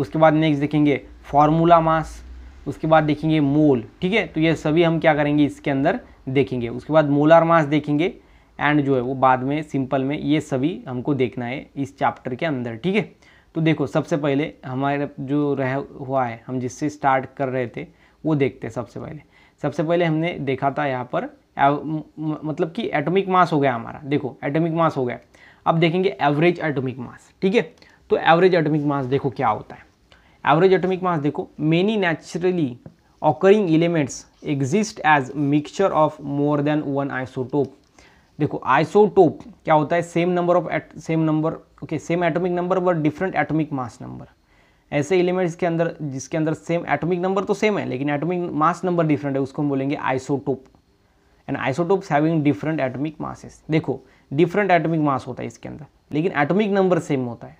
उसके बाद नेक्स्ट देखेंगे फार्मूला मास उसके बाद देखेंगे मोल ठीक है तो ये सभी हम क्या करेंगे इसके अंदर देखेंगे उसके बाद मोलार मास देखेंगे एंड जो है वो बाद में सिंपल में ये सभी हमको देखना है इस चैप्टर के अंदर ठीक है तो देखो सबसे पहले हमारे जो रह हुआ है हम जिससे स्टार्ट कर रहे थे वो देखते हैं सबसे पहले सबसे पहले हमने देखा था यहाँ पर मतलब कि एटॉमिक मास हो गया हमारा देखो एटॉमिक मास हो गया अब देखेंगे एवरेज एटॉमिक मास ठीक है तो एवरेज एटॉमिक मास देखो क्या होता है एवरेज एटॉमिक मास देखो many naturally occurring elements exist as mixture of more than one isotope देखो आइसोटोप क्या होता है same number of same number okay same atomic number but different atomic mass number ऐसे एलिमेंट्स के अंदर जिसके अंदर सेम एटॉमिक नंबर तो सेम है लेकिन एटॉमिक मास नंबर डिफरेंट है उसको हम बोलेंगे isotope and isotopes having different atomic masses देखो डिफरेंट एटॉमिक मास होता है इसके अंदर लेकिन एटॉमिक नंबर सेम होता है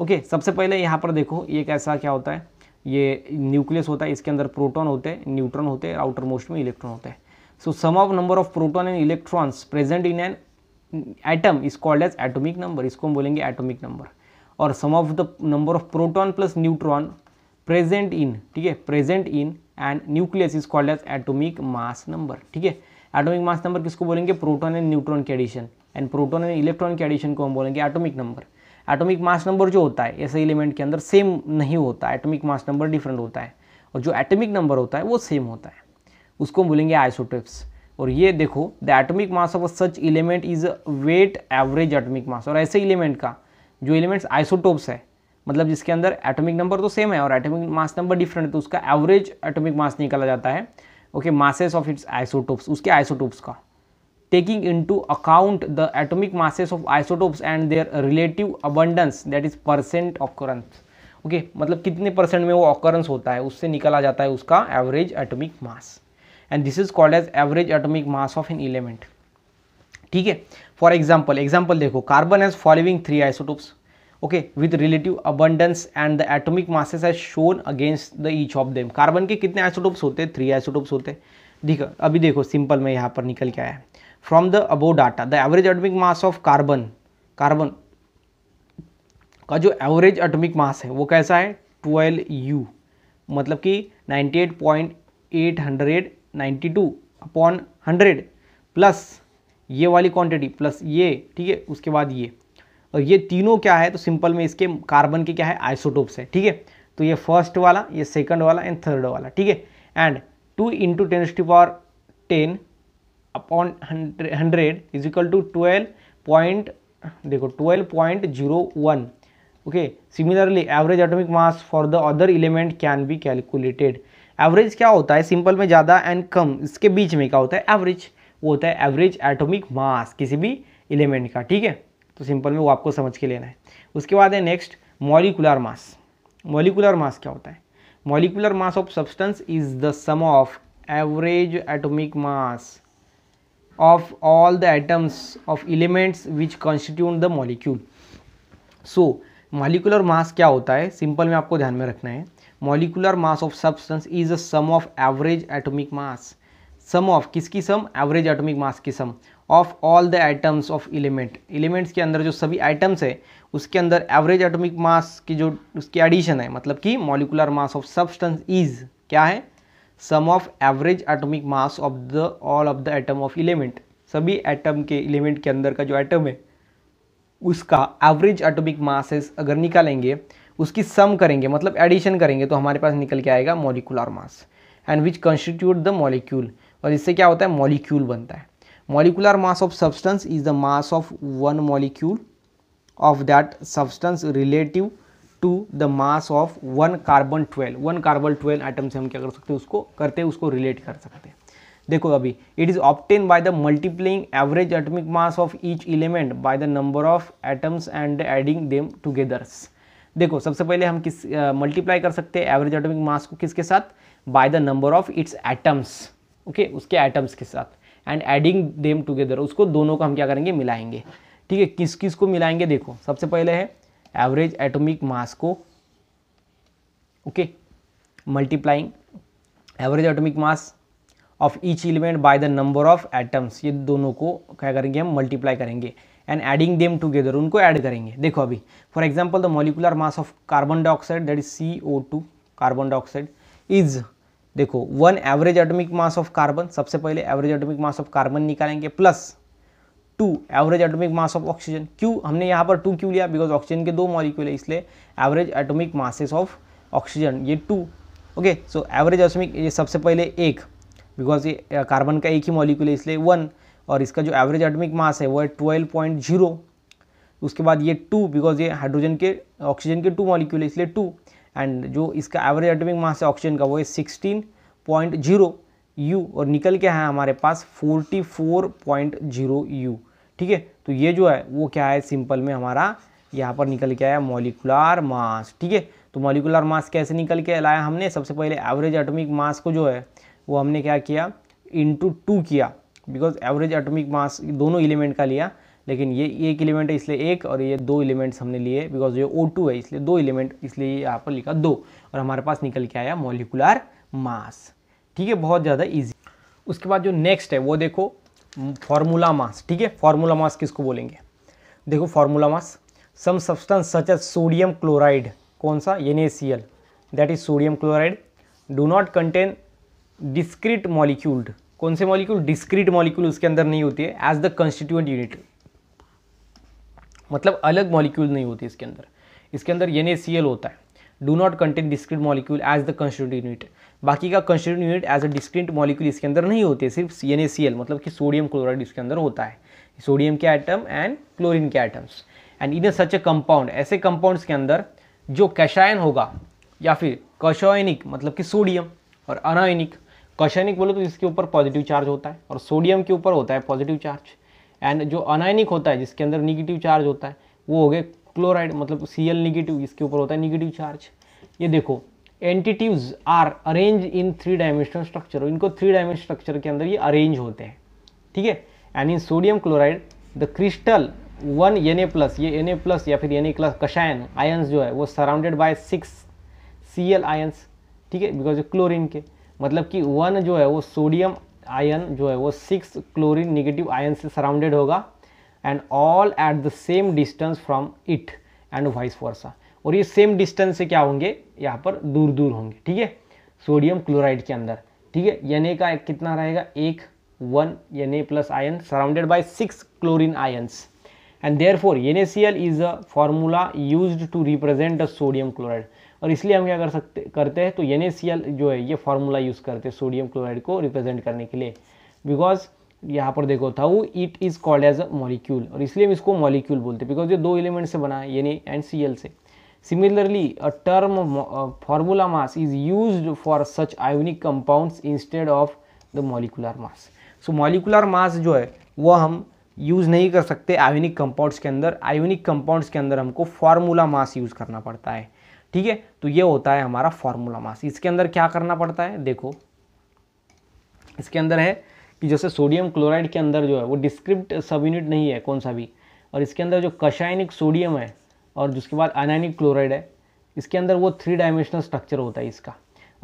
ओके okay, सबसे पहले यहाँ पर देखो ये कैसा क्या होता है ये न्यूक्लियस होता है इसके अंदर प्रोटॉन होते हैं न्यूट्रॉन होते हैं आउटर मोस्ट में इलेक्ट्रॉन होते हैं so sum of number of proton and electrons present in an atom is called as atomic number इसको हम बोलेंगे एटॉमिक नंबर और sum of the number of proton plus neutron present in ठीक है present in and nucleus is called as atomic mass number ठीक है atomic mass number किसको बोलेंगे प्रोटॉन एंड न्यूट्रॉन के addition and proton and electron के addition को हम बोलेंगे atomic number atomic mass number जो होता है ऐसे एलिमेंट के अंदर सेम नहीं होता एटॉमिक मास नंबर डिफरेंट होता है और जो एटॉमिक नंबर होता है वो सेम होता है उसको हम बोलेंगे आइसोटोप्स और ये देखो the atomic mass of a such element is weight average atomic mass और ऐसे एलिमेंट का जो एलिमेंट्स आइसोटोप्स है मतलब जिसके अंदर एटॉमिक नंबर तो सेम है और एटॉमिक मास नंबर डिफरेंट है तो उसका एवरेज एटॉमिक मास निकाला जाता है okay masses of its isotopes उसके आइसोटोप्स का taking into account the atomic masses of isotopes and their relative abundance that is percent occurrence okay मतलब कितने परसेंट में वो ऑकरेंस होता है उससे निकाला जाता है उसका average atomic mass and this is called as average atomic mass of an element ठीक है फॉर एग्जाम्पल एग्जाम्पल देखो carbon has following three isotopes okay with relative abundance and the atomic masses as shown against the each of them carbon के कितने isotopes होते हैं three isotopes होते हैं ठीक अभी देखो सिंपल में यहाँ पर निकल के आया है from the above data the average atomic mass of carbon carbon का जो एवरेज एटोमिक मास है वो कैसा है ट्वेल्व यू मतलब कि eight eight point hundred ninety two upon hundred plus ये वाली क्वांटिटी प्लस ये ठीक है उसके बाद ये और ये तीनों क्या है तो सिंपल में इसके कार्बन के क्या है आइसोटोप्स है ठीक है तो ये फर्स्ट वाला ये सेकंड वाला एंड थर्ड वाला ठीक है and two into ten to power ten upon hundred is equal to twelve point देखो twelve point zero one okay similarly average atomic mass for the other element can be calculated average क्या होता है simple में ज़्यादा and come इसके बीच में क्या होता है एवरेज वो होता है एवरेज एटोमिक मास किसी भी एलिमेंट का ठीक है तो सिंपल में वो आपको समझ के लेना है उसके बाद है next molecular mass molecular mass क्या होता है molecular mass of substance is the sum of average atomic mass of all the atoms of elements which constitute the molecule so molecular mass क्या होता है सिंपल में आपको ध्यान में रखना है molecular mass of substance is the sum of average atomic mass sum of किसकी सम एवरेज एटॉमिक मास की sum of all the items of element elements के अंदर जो सभी आइटम्स है उसके अंदर एवरेज एटॉमिक मास की जो उसकी एडिशन है मतलब कि molecular mass of substance is क्या है sum of average atomic mass of the all of the atom of element सभी एटम के एलिमेंट के अंदर का जो आइटम है उसका एवरेज एटॉमिक मासेस अगर निकालेंगे उसकी सम करेंगे मतलब एडिशन करेंगे तो हमारे पास निकल के आएगा molecular mass and which constitute the molecule और इससे क्या होता है मॉलिक्यूल बनता है molecular mass of substance is the mass of one molecule of that substance relative to the mass of one carbon twelve one carbon twelve item से हम क्या कर सकते हैं उसको करते हैं उसको रिलेट कर सकते हैं देखो अभी it is obtain by the multiplying average atomic mass of each element by the number of atoms and adding them together देखो सबसे पहले हम किस मल्टीप्लाई uh, कर सकते हैं एवरेज एटमिक मास को किसके साथ by the number of its atoms okay उसके एटम्स के साथ एंड एडिंग देम टुगेदर उसको दोनों को हम क्या करेंगे मिलाएंगे ठीक है किस किस को मिलाएंगे देखो सबसे पहले है एवरेज एटॉमिक मास को okay multiplying average atomic mass of each element by the number of atoms ये दोनों को क्या करेंगे हम मल्टीप्लाई करेंगे एंड एडिंग देम टुगेदर उनको ऐड करेंगे देखो अभी for example the molecular mass of carbon dioxide that is C O two carbon dioxide is देखो one average atomic mass of carbon सबसे पहले average atomic mass of carbon निकालेंगे plus two average atomic mass of oxygen क्यों हमने यहाँ पर to क्यों लिया बिकॉज ऑक्सीजन के दो मॉलिक्यूल है इसलिए average atomic masses of oxygen ये two okay so average atomic ये सबसे पहले एक बिकॉज ये कार्बन का एक ही मॉलिक्यूल है इसलिए वन और इसका जो एवरेज एटॉमिक मास है वो है ट्वेल्व पॉइंट जीरो उसके बाद ये टू बिकॉज ये हाइड्रोजन के ऑक्सीजन के टू मॉलिक्यूल है इसलिए टू एंड जो इसका एवरेज एटमिक मास है ऑक्सीजन का वो है सिक्सटीन पॉइंट जीरो यू और निकल के है हमारे पास forty four point zero U ठीक है तो ये जो है वो क्या है सिंपल में हमारा यहाँ पर निकल के आया मॉलिकुलर मास ठीक है तो मॉलिकुलर मास कैसे निकल के लाया हमने सबसे पहले एवरेज एटमिक मास को जो है वो हमने क्या किया इंटू टू किया बिकॉज एवरेज एटमिक मास दोनों एलिमेंट का लिया लेकिन ये एक एलिमेंट है इसलिए एक और ये दो एलिमेंट्स हमने लिए बिकॉज ये ओ टू है इसलिए दो एलिमेंट इसलिए यहाँ पर लिखा दो और हमारे पास निकल के आया मोलिकुलर मास ठीक है बहुत ज़्यादा ईजी उसके बाद जो नेक्स्ट है वो देखो फॉर्मूला मास ठीक है फॉर्मूला मास किसको बोलेंगे देखो formula mass sum substance such as sodium chloride कौन सा an that is sodium chloride do not contain discrete molecules कौन से मॉलिक्यूल डिस्क्रीट मॉलिक्यूल उसके अंदर नहीं होती है एज द कंस्टिट्यूएंट यूनिट मतलब अलग मॉलिक्यूल नहीं होती इसके अंदर इसके अंदर एन होता है do not contain discrete molecule as the constitute unit बाकी का constitute unit as a discrete molecule इसके अंदर नहीं होते सिर्फ एन मतलब कि सोडियम क्लोराइड इसके अंदर होता है सोडियम के आइटम एंड क्लोरिन के items and in such a compound ऐसे कंपाउंड्स के अंदर जो कैशायन होगा या फिर कशोनिक मतलब कि सोडियम और अनायनिक कशायनिक बोलो तो इसके ऊपर पॉजिटिव चार्ज होता है और सोडियम के ऊपर होता है पॉजिटिव चार्ज एंड जो अनायनिक होता है जिसके अंदर निगेटिव चार्ज होता है वो हो गए क्लोराइड मतलब सी एल निगेटिव इसके ऊपर होता है निगेटिव चार्ज ये देखो entities are arrange in three dimensional structure इनको थ्री डायमेंशनल स्ट्रक्चर के अंदर ये अरेंज होते हैं ठीक है and in sodium chloride the crystal one N A plus ये एन ए प्लस या फिर N A plus cation ions जो है वो surrounded by six C L ions ठीक है बिकॉज क्लोरिन के मतलब कि वन जो है वो सोडियम आयन जो है वो सिक्स क्लोरीन निगेटिव आयन से सराउंडेड होगा and all at the same distance from it and vice versa और ये सेम डिस्टेंस से क्या होंगे यहाँ पर दूर दूर होंगे ठीक है सोडियम क्लोराइड के अंदर ठीक है एन का कितना रहेगा एक one N plus ion surrounded by six chlorine ions and therefore N is a formula use to represent the sodium chloride और इसलिए हम क्या कर सकते करते हैं तो एन जो है ये फार्मूला यूज़ करते हैं सोडियम क्लोराइड को रिप्रेजेंट करने के लिए बिकॉज यहाँ पर देखो था वो it is called as a molecule और इसलिए हम इसको मॉलिक्यूल बोलते हैं बिकॉज ये दो एलिमेंट से बना है यानी एंड सी एल से similarly a term formula mass is use for such ionic compounds instead of the molecular mass so molecular mass जो है वह हम यूज़ नहीं कर सकते आयोनिक कंपाउंड्स के अंदर आयोनिक कंपाउंड्स के अंदर हमको फार्मूला मास यूज़ करना पड़ता है ठीक है तो ये होता है हमारा फॉर्मूला मास इसके अंदर क्या करना पड़ता है देखो इसके अंदर है कि जैसे सोडियम क्लोराइड के अंदर जो है वो डिस्क्रिप्ट सब यूनिट नहीं है कौन सा भी और इसके अंदर जो कशायनिक सोडियम है और जिसके बाद अनायनिक क्लोराइड है इसके अंदर वो थ्री डायमेंशनल स्ट्रक्चर होता है इसका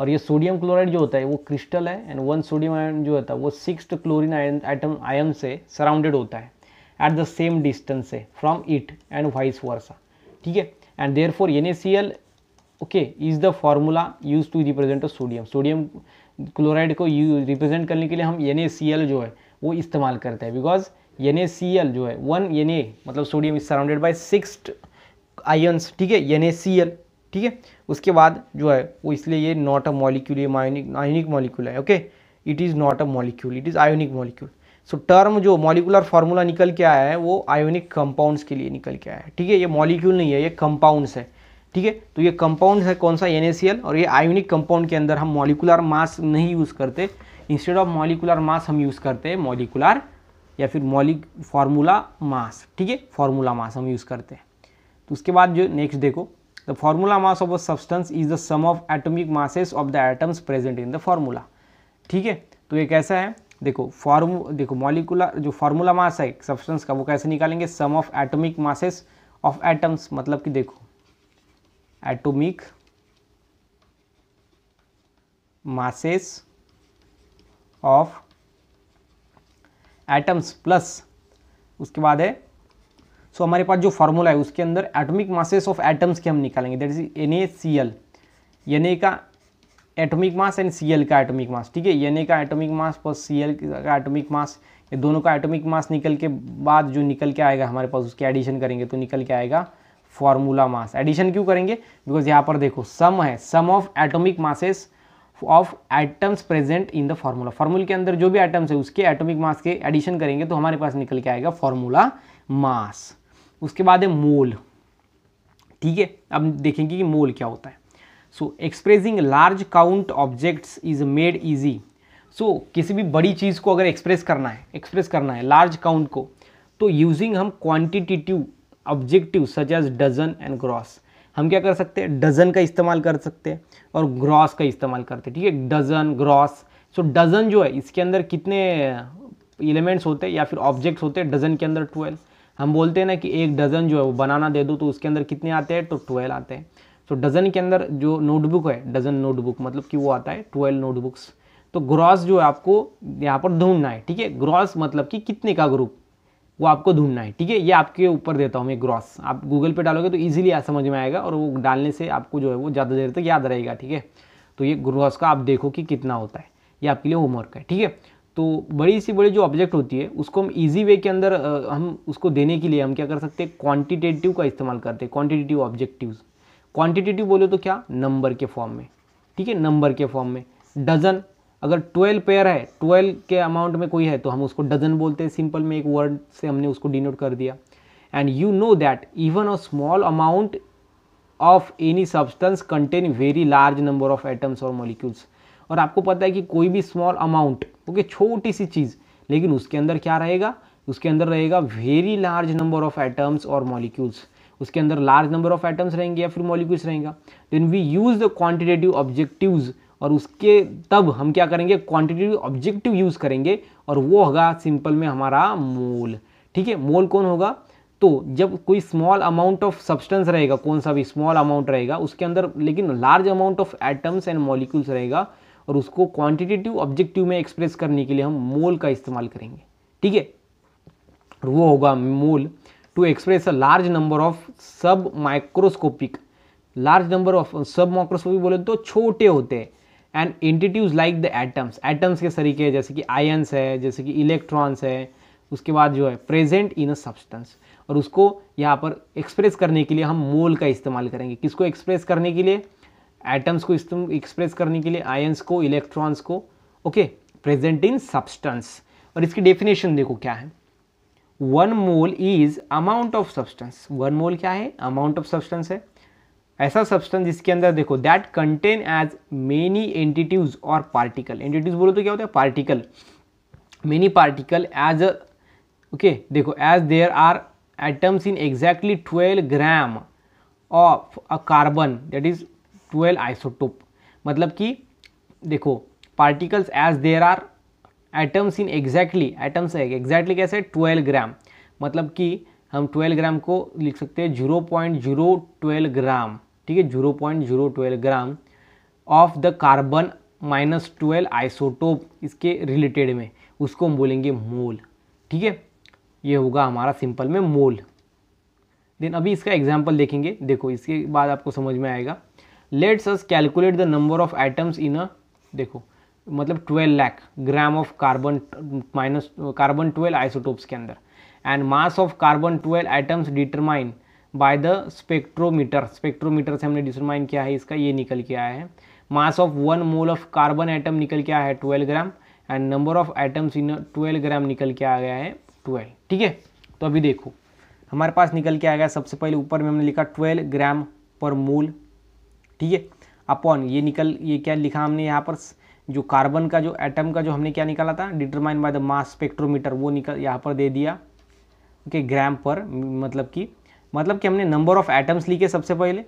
और ये सोडियम क्लोराइड जो होता है वो क्रिस्टल है एंड वन सोडियम आयन जो होता है वो six chlorine ion item ion से सराउंडेड होता है एट द सेम डिस्टेंस से from it and vice versa ठीक है and therefore N A C L okay is the formula use to represent a sodium sodium chloride को you represent करने के लिए हम एन जो है वो इस्तेमाल करते हैं बिकॉज एन जो है वन एन मतलब sodium is surrounded by six ions ठीक है एन ठीक है उसके बाद जो है वो इसलिए ये नॉट अ मॉलिक्यूल ये मायोनिक आयोनिक मॉलिक्यूल है okay it is not a molecule it is ionic molecule so term जो मॉलिकुलर फार्मूला निकल के आया है वो आयोनिक कंपाउंड्स के लिए निकल के आया है ठीक है ये मॉलिक्यूल नहीं है ये कंपाउंड्स है ठीक है तो ये कंपाउंड है कौन सा एन और ये आयोनिक कंपाउंड के अंदर हम मॉलिकुलर मास नहीं यूज़ करते इंस्टेड ऑफ मॉलिकुलर मास हम यूज़ करते हैं मॉलिकुलर या फिर मॉलिक फार्मूला मास ठीक है फार्मूला मास हम यूज़ करते हैं तो उसके बाद जो नेक्स्ट देखो the formula mass of a substance is the sum of atomic masses of the atoms present in the formula ठीक है तो ये कैसा है देखो फॉर्मू देखो मॉलिकुलर जो फार्मूला मास है सब्सटेंस का वो कैसे निकालेंगे sum of atomic masses of atoms मतलब कि देखो atomic masses of atoms plus उसके बाद है सो so, हमारे पास जो फॉर्मूला है उसके अंदर एटॉमिक मासेस ऑफ एटम्स के हम निकालेंगे that is N A C L N A का atomic mass and C L का एटॉमिक मास ठीक है एन ए का atomic mass plus C L का एटॉमिक मास ये दोनों का एटॉमिक मास निकल के बाद जो निकल के आएगा हमारे पास उसके एडिशन करेंगे तो निकल के आएगा फॉर्मूला मास एडिशन क्यों करेंगे बिकॉज यहाँ पर देखो सम है sum of atomic masses of atoms present in the formula फार्मूले के अंदर जो भी एटम्स है उसके एटॉमिक मास के एडिशन करेंगे तो हमारे पास निकल के आएगा फॉर्मूला मास उसके बाद है मोल ठीक है अब देखेंगे कि मोल क्या होता है so expressing large count objects is made easy so किसी भी बड़ी चीज़ को अगर एक्सप्रेस करना है एक्सप्रेस करना है लार्ज काउंट को तो यूजिंग हम quantitative objective such as dozen and gross हम क्या कर सकते हैं डजन का इस्तेमाल कर सकते हैं और ग्रॉस का इस्तेमाल करते हैं ठीक है डजन ग्रॉस सो डजन जो है इसके अंदर कितने एलिमेंट्स uh, होते हैं या फिर ऑब्जेक्ट्स होते हैं डजन के अंदर ट्वेल्व हम बोलते हैं ना कि एक डजन जो है वो बनाना दे दो तो उसके अंदर कितने आते हैं तो ट्वेल्व आते हैं सो so, डजन के अंदर जो नोटबुक है डजन नोटबुक मतलब कि वो आता है ट्वेल्व नोटबुक्स तो ग्रॉस जो है आपको यहाँ पर ढूंढना है ठीक है ग्रॉस मतलब कि कितने का ग्रुप वो आपको ढूंढना है ठीक है ये आपके ऊपर देता हूँ मैं ग्रॉस आप गूगल पे डालोगे तो आज समझ में आएगा और वो डालने से आपको जो है वो ज़्यादा देर तक याद रहेगा ठीक है तो ये ग्रॉस का आप देखो कि कितना होता है ये आपके लिए होमवर्क है ठीक है तो बड़ी सी बड़ी जो ऑब्जेक्ट होती है उसको हम इजी वे के अंदर हम उसको देने के लिए हम क्या कर सकते हैं क्वांटिटेटिव का इस्तेमाल करते हैं क्वांटिटेटिव ऑब्जेक्टिव्स क्वांटिटेटिव बोले तो क्या नंबर के फॉर्म में ठीक है नंबर के फॉर्म में डजन अगर ट्वेल्व पेयर है ट्वेल्व के अमाउंट में कोई है तो हम उसको डजन बोलते हैं सिंपल में एक वर्ड से हमने उसको डिनोट कर दिया and you know that even a small amount of any substance contain very large number of atoms और मॉलिक्यूल्स और आपको पता है कि कोई भी स्मॉल अमाउंट ओके छोटी सी चीज़ लेकिन उसके अंदर क्या रहेगा उसके अंदर रहेगा very large number of atoms और मॉलिक्यूल्स उसके अंदर लार्ज नंबर ऑफ एटम्स रहेंगे या फिर मॉलिक्यूल्स रहेगा then we use the quantitative objectives और उसके तब हम क्या करेंगे क्वांटिटेटिव ऑब्जेक्टिव यूज़ करेंगे और वो होगा सिंपल में हमारा मोल ठीक है मोल कौन होगा तो जब कोई स्मॉल अमाउंट ऑफ सब्सटेंस रहेगा कौन सा भी स्मॉल अमाउंट रहेगा उसके अंदर लेकिन large amount of atoms and molecules रहेगा और उसको क्वांटिटेटिव ऑब्जेक्टिव में एक्सप्रेस करने के लिए हम मोल का इस्तेमाल करेंगे ठीक है वो होगा mole to express a large number of submicroscopic large number of submicroscopic बोले तो छोटे होते हैं and entities like the atoms atoms के तरीके जैसे कि आयन्स है जैसे कि इलेक्ट्रॉन्स है उसके बाद जो है प्रेजेंट इन अ सब्सटेंस और उसको यहाँ पर एक्सप्रेस करने के लिए हम मोल का इस्तेमाल करेंगे किसको एक्सप्रेस करने के लिए एटम्स को एक्सप्रेस करने के लिए आयंस को इलेक्ट्रॉन्स को ओके प्रेजेंट इन सब्सटेंस और इसकी डेफिनेशन देखो क्या है one mole is amount of substance one mole क्या है अमाउंट ऑफ सब्सटेंस है ऐसा सब्सटेंस जिसके अंदर देखो that contain as many entities और पार्टिकल एंटिटीज बोलो तो क्या होता है particle many particle as okay देखो as there are atoms in exactly twelve gram of a carbon that is twelve isotope मतलब कि देखो particles as there are atoms in exactly atoms है एग्जैक्टली कैसे ट्वेल्व ग्राम मतलब कि हम 12 gram को लिख सकते हैं zero point zero twelve gram ठीक है zero point zero twelve gram of the carbon minus twelve isotope इसके रिलेटेड में उसको हम बोलेंगे मोल ठीक है ये होगा हमारा सिंपल में मोल देन अभी इसका एग्जाम्पल देखेंगे देखो इसके बाद आपको समझ में आएगा let's us calculate the number of items in a देखो मतलब 12 lakh gram of carbon minus carbon 12 isotopes के अंदर and mass of carbon 12 items determine by the spectrometer spectrometer से हमने डिसरमाइन किया है इसका ये निकल के आया है mass of one mole of carbon item निकल के आया है twelve gram and number of items in twelve gram निकल के आ गया है ट्वेल्व ठीक है तो अभी देखो हमारे पास निकल के आ गया सबसे पहले ऊपर में हमने लिखा ट्वेल्व ग्राम पर मोल ठीक है अपॉन ये निकल ये क्या लिखा हमने यहाँ पर जो कार्बन का जो एटम का जो हमने क्या निकाला था determine by the mass spectrometer वो निकल यहाँ पर दे दिया ओके okay, ग्राम पर मतलब कि मतलब कि हमने नंबर ऑफ एटम्स लिखे सबसे पहले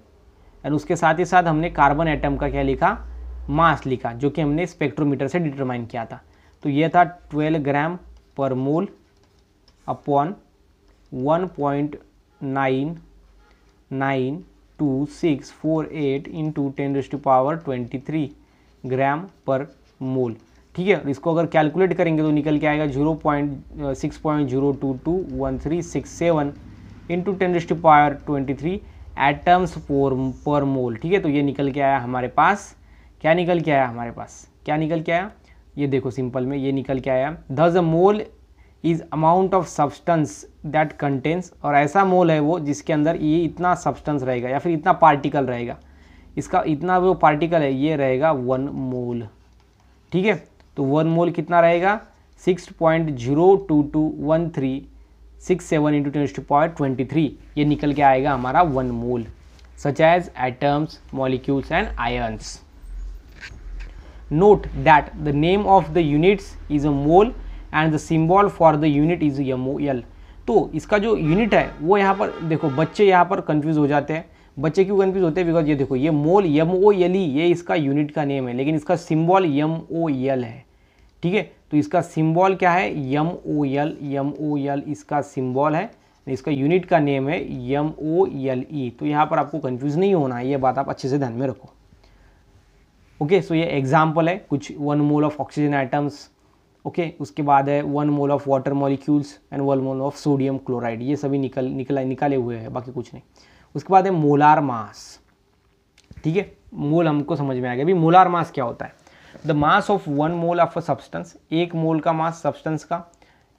और उसके साथ ही साथ हमने कार्बन एटम का क्या लिखा मास लिखा जो कि हमने स्पेक्ट्रोमीटर से डिटरमाइन किया था तो ये था 12 gram per mole upon point into ten raised power 23 gram per mole ठीक है इसको अगर कैलकुलेट करेंगे तो निकल के आएगा zero point six point zero two two one three six seven into ten raised power twenty three atoms for per mole ठीक है तो ये निकल के आया हमारे पास क्या निकल के आया हमारे पास क्या निकल के आया ये देखो सिंपल में ये निकल के आया thus a mole is amount of substance that contains और ऐसा मोल है वो जिसके अंदर ये इतना सब्सटेंस रहेगा या फिर इतना पार्टिकल रहेगा इसका इतना वो पार्टिकल है ये रहेगा वन मोल ठीक है तो वन मोल कितना रहेगा six point zero two two one three six seven into ten to point twenty three ये निकल के आएगा हमारा one mole such as atoms molecules and ions note that the name of the units is a mole and the symbol for the unit is L तो इसका जो unit है वो यहाँ पर देखो बच्चे यहाँ पर कंफ्यूज हो जाते हैं बच्चे क्यों कन्फ्यूज होते हैं बिकॉज ये देखो ये मोल यम ओ एल ई ये इसका यूनिट का नेम है लेकिन इसका सिम्बॉल यम ओ एल है ठीक है तो इसका सिंबल क्या है M O L M O L इसका सिंबल है इसका यूनिट का नेम है यम ओ एल ई तो यहाँ पर आपको कंफ्यूज नहीं होना है ये बात आप अच्छे से ध्यान में रखो ओके सो ये एग्जाम्पल है कुछ one mole of oxygen items okay उसके बाद है one mole of water molecules and one mole of sodium chloride ये सभी निकल निकला निकाले हुए हैं बाकी कुछ नहीं उसके बाद है मोलार मास ठीक है मोल हमको समझ में आ गया अभी मोलार मास क्या होता है the mass of one mole of a substance एक मोल का मास सब्सटेंस का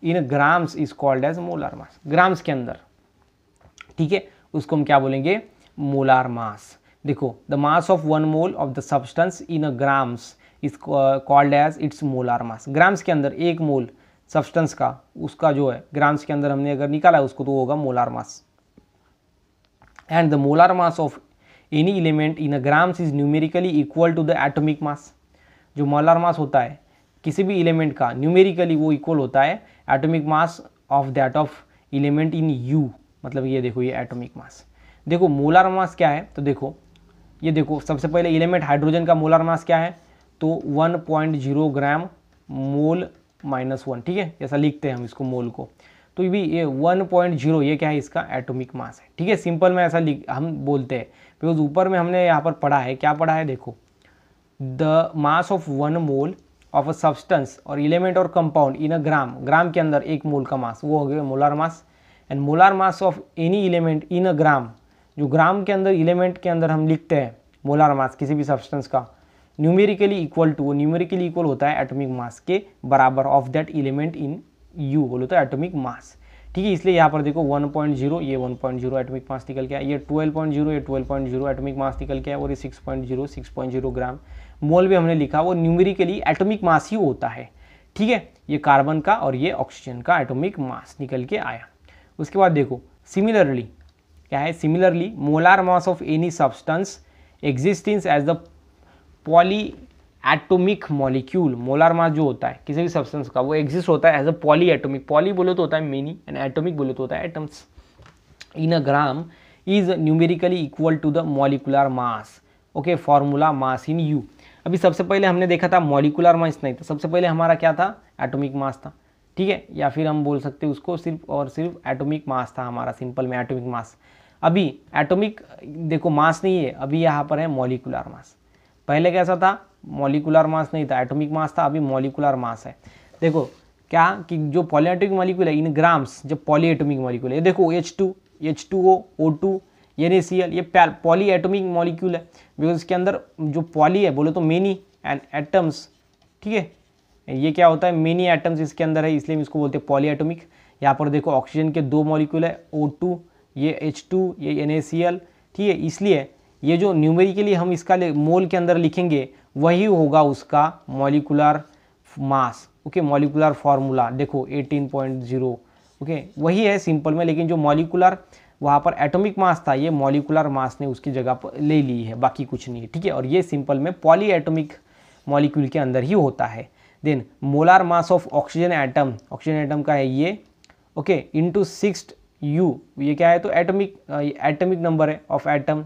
in grams is called as molar mass grams के अंदर ठीक है उसको हम क्या बोलेंगे मोलार मास देखो the mass of one mole of the substance in a grams is called as its molar mass grams के अंदर एक मोल सब्सटेंस का उसका जो है ग्राम्स के अंदर हमने अगर निकाला उसको तो होगा molar mass and the molar mass of any element in a grams is numerically equal to the atomic mass जो मॉलर मास होता है किसी भी एलिमेंट का न्यूमेरिकली वो इक्वल होता है atomic mass of that of element in u मतलब ये देखो ये एटॉमिक मास देखो मोलार मास क्या है तो देखो ये देखो सबसे पहले एलिमेंट हाइड्रोजन का मोलार मास क्या है तो 1.0 ग्राम मोल माइनस वन ठीक है ऐसा लिखते हैं हम इसको मोल को तो ये भी ये 1.0 ये क्या है इसका एटॉमिक मास है ठीक है सिंपल में ऐसा लिख हम बोलते हैं बिकॉज ऊपर में हमने यहाँ पर पढ़ा है क्या पढ़ा है देखो the mass of one mole of a substance और एलिमेंट और compound in a gram gram के अंदर एक मोल का मास वो हो गया molar mass and molar mass of any element in a gram जो ग्राम के अंदर एलिमेंट के अंदर हम लिखते हैं मोलार मास किसी भी सब्सटेंस का न्यूमेरिकली इक्वल टू वो न्यूमेरिकली इक्वल होता है एटॉमिक मास के बराबर of that element in u बोलो तो एटॉमिक मास ठीक है इसलिए यहाँ पर देखो 1.0 ये 1.0 एटमिक मास निकल के आया ये 12.0 ये 12.0 एटमिक मास निकल के आया और ये 6.0 6.0 ग्राम मोल में हमने लिखा वो न्यूमेरिकली एटॉमिक मास ही होता है ठीक है ये कार्बन का और ये ऑक्सीजन का एटॉमिक मास निकल के आया उसके बाद देखो सिमिलरली क्या है similarly molar mass of any substance existing as the poly atomic मॉलिक्यूल मोलार मास जो होता है किसी भी सब्सटेंस का वो एग्जिस्ट होता है as a poly atomic poly तो होता है मेनी एंड एटोमिक बोले तो होता है atoms in a gram is numerically equal to the molecular mass okay formula mass in u अभी सबसे पहले हमने देखा था मॉलिकुलर मास नहीं था सबसे पहले हमारा क्या था एटॉमिक मास था ठीक है या फिर हम बोल सकते उसको सिर्फ और सिर्फ एटॉमिक मास था हमारा सिंपल में एटॉमिक मास अभी एटॉमिक देखो मास नहीं है अभी यहाँ पर है मॉलिकुलर मास पहले कैसा था मॉलिकुलर मास नहीं था एटॉमिक मास था अभी मॉलिकुलर मास है देखो क्या कि जो पॉलीएटॉमिक मॉलिक्यूल है इन ग्राम्स जो पॉलीएटॉमिक मॉलिक्यूल है देखो H two H two O O two ये ए सी एल ये पॉली एटोमिक मॉलिक्यूल है बिकॉज इसके अंदर जो पॉली है बोले तो मेनी एंड एटम्स ठीक है ये क्या होता है मेनी एटम्स इसके अंदर है इसलिए हम इसको बोलते हैं पॉली एटोमिक यहाँ पर देखो ऑक्सीजन के दो मॉलिक्यूल है ओ टू ये एच टू ये एन ए सी एल ठीक है इसलिए ये जो न्यूमेरिकली हम इसका मोल के अंदर लिखेंगे वही होगा उसका molecular mass okay molecular formula देखो 18.0 ओके okay, वही है सिंपल में लेकिन जो मॉलिकुलर वहाँ पर एटॉमिक मास था ये मॉलिकुलर मास ने उसकी जगह पर ले ली है बाकी कुछ नहीं है ठीक है और ये सिंपल में पॉली एटोमिक मॉलिक्यूल के अंदर ही होता है then molar mass of oxygen atom oxygen atom का है ये ओके इंटू सिक्स यू ये क्या है तो एटोमिक एटमिक नंबर है ऑफ एटम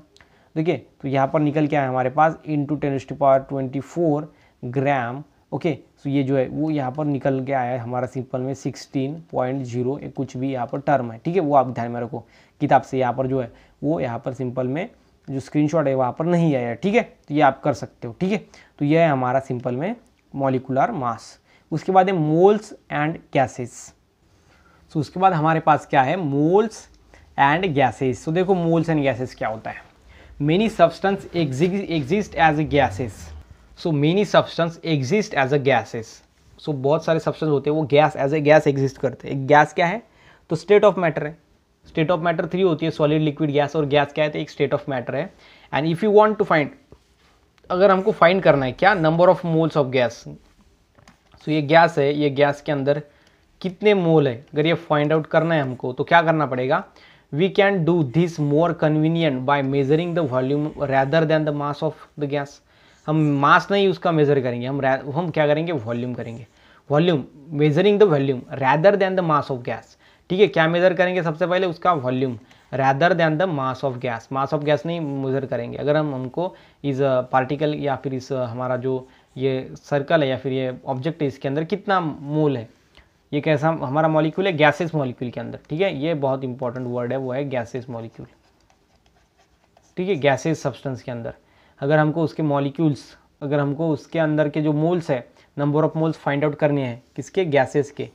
देखिए तो यहाँ पर निकल के आए हमारे पास into ten to power twenty four gram okay so ये जो है वो यहाँ पर निकल के आया है हमारा सिंपल में सिक्सटीन पॉइंट जीरो कुछ भी यहाँ पर टर्म है ठीक है वो आप ध्यान में रखो किताब से यहाँ पर जो है वो यहाँ पर सिंपल में जो स्क्रीनशॉट है वहाँ पर नहीं आया ठीक है तो ये आप कर सकते हो ठीक है तो यह है हमारा सिंपल में मॉलिकुलर मास उसके बाद है मोल्स एंड गैसेस सो उसके बाद हमारे पास क्या है मोल्स एंड गैसेस तो देखो मोल्स एंड गैसेस क्या होता है many substance exist as a gases so many substance exist as a gases so बहुत सारे सब्सटेंस होते हैं वो gas as a gas exist करते हैं गैस क्या है तो स्टेट ऑफ मैटर है स्टेट ऑफ मैटर थ्री होती है सॉलिड लिक्विड गैस और गैस क्या है तो एक स्टेट ऑफ मैटर है and if you want to find अगर हमको फाइंड करना है क्या number of moles of gas so ये गैस है ये गैस के अंदर कितने मोल है अगर ये फाइंड आउट करना है हमको तो क्या करना पड़ेगा we can do this more convenient by measuring the volume rather than the mass of the gas हम मास नहीं उसका मेजर करेंगे हम हम क्या करेंगे वॉल्यूम करेंगे volume measuring the volume rather than the mass of gas ठीक है क्या मेज़र करेंगे सबसे पहले उसका volume rather than the mass of gas mass of gas नहीं मेज़र करेंगे अगर हम हमको इस पार्टिकल uh, या फिर इस uh, हमारा जो ये सर्कल है या फिर ये ऑब्जेक्ट है इसके अंदर कितना मोल है ये कैसा हमारा मॉलिक्यूल है गैसेस मॉलिक्यूल के अंदर ठीक है ये बहुत इंपॉर्टेंट वर्ड है वो है गैसेस मॉलिक्यूल ठीक है गैसेस सब्सटेंस के अंदर अगर हमको उसके मॉलिक्यूल्स अगर हमको उसके अंदर के जो मोल्स है number of moles find out करने हैं किसके गैसेस के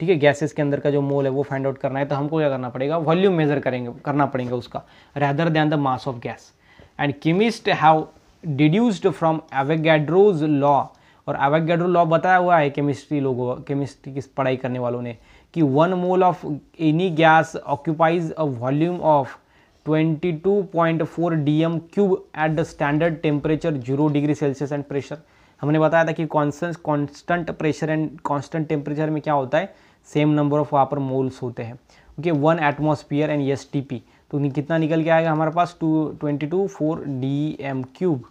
ठीक है गैसेस के अंदर का जो मोल है वो फाइंड आउट करना है तो हमको क्या करना पड़ेगा वॉल्यूम मेजर करेंगे करना पड़ेगा उसका rather than the mass of gas and chemist have deduced from Avogadro's law और एवेगैड्रो लॉ बताया हुआ है केमिस्ट्री लोगों केमिस्ट्री की पढ़ाई करने वालों ने कि one mole of any gas occupies a volume of 22.4 dm cube at the standard temperature zero degree Celsius and pressure हमने बताया था कि कॉन्सेंस constant pressure and constant temperature में क्या होता है सेम नंबर ऑफ वहाँ पर मोल्स होते हैं okay one atmosphere and S T P तो कितना निकल के आएगा हमारे पास two twenty two four D M cube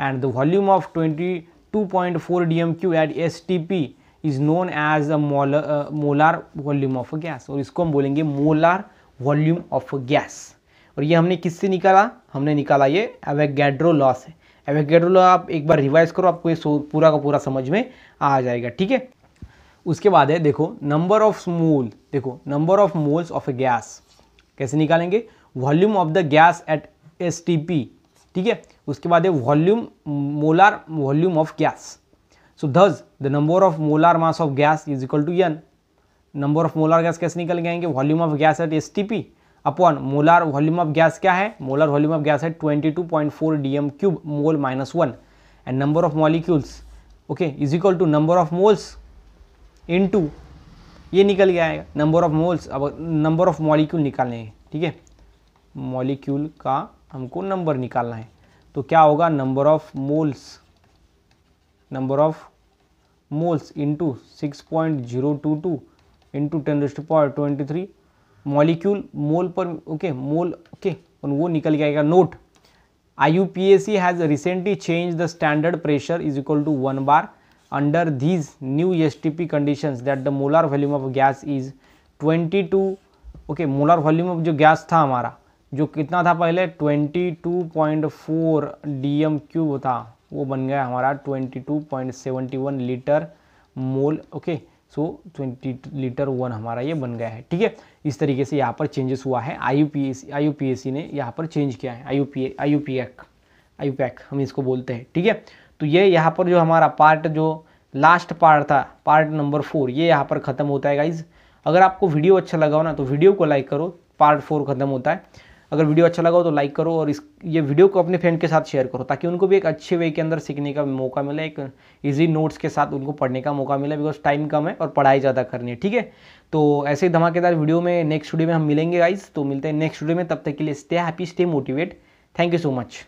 and the volume of twenty two point four D M cube at S T P is known as a molar volume of gas और इसको हम बोलेंगे मोलार वॉल्यूम ऑफ गैस और ये हमने किससे निकाला हमने निकाला ये एवेगेड्रो लॉस है एवेगेड्रो लॉ आप एक बार रिवाइज करो आपको ये पूरा का पूरा समझ में आ जाएगा ठीक है उसके बाद है देखो नंबर ऑफ मोल देखो number of moles of a gas कैसे निकालेंगे volume of the gas at S ठीक है उसके बाद है volume molar volume of gas so thus the number of molar mass of gas is equal to n number of molar gas कैसे निकल गएंगे volume of gas at S upon molar volume of gas क्या है molar volume of gas है 22.4 M cube mole minus one and number of molecules okay is equal to number of moles into ये निकल गया है number of moles अब number of molecule निकालने हैं ठीक है मॉलिक्यूल का हमको नंबर निकालना है तो क्या होगा number of moles number of moles into six point zero two two into ten raised power twenty three molecule mole पर ओके मोल ओके और वो निकल गया है note I U P S C has recently change the standard pressure is equal to one bar under these new S T P condition conditions the the volume of gas is twenty two okay molar volume of जो गैस था हमारा जो कितना था पहले twenty two point four D M cube था वो बन गया हमारा twenty two point seventy one litre mole okay so twenty litre one हमारा ये बन गया है ठीक है इस तरीके से यहाँ पर चेंजेस हुआ है I U P S C I U P S C ने यहाँ पर चेंज किया है I U P I U P act I U pack हम इसको बोलते हैं ठीक है तो ये यहाँ पर जो हमारा पार्ट जो लास्ट पार्ट था पार्ट नंबर फोर ये यहाँ पर ख़त्म होता है गाइज अगर आपको वीडियो अच्छा लगा हो ना तो वीडियो को लाइक करो पार्ट फोर ख़त्म होता है अगर वीडियो अच्छा लगा हो तो लाइक करो और इस ये वीडियो को अपने फ्रेंड के साथ शेयर करो ताकि उनको भी एक अच्छे वे के अंदर सीखने का मौका मिले एक इजी नोट्स के साथ उनको पढ़ने का मौका मिले बिकॉज टाइम कम है और पढ़ाई ज़्यादा करनी है ठीक है तो ऐसे ही धमाकेदार वीडियो में नेक्स्ट वीडियो में हम मिलेंगे गाइज तो मिलते हैं नेक्स्ट वीडियो में तब तक के लिए stay happy stay motivate thank you so much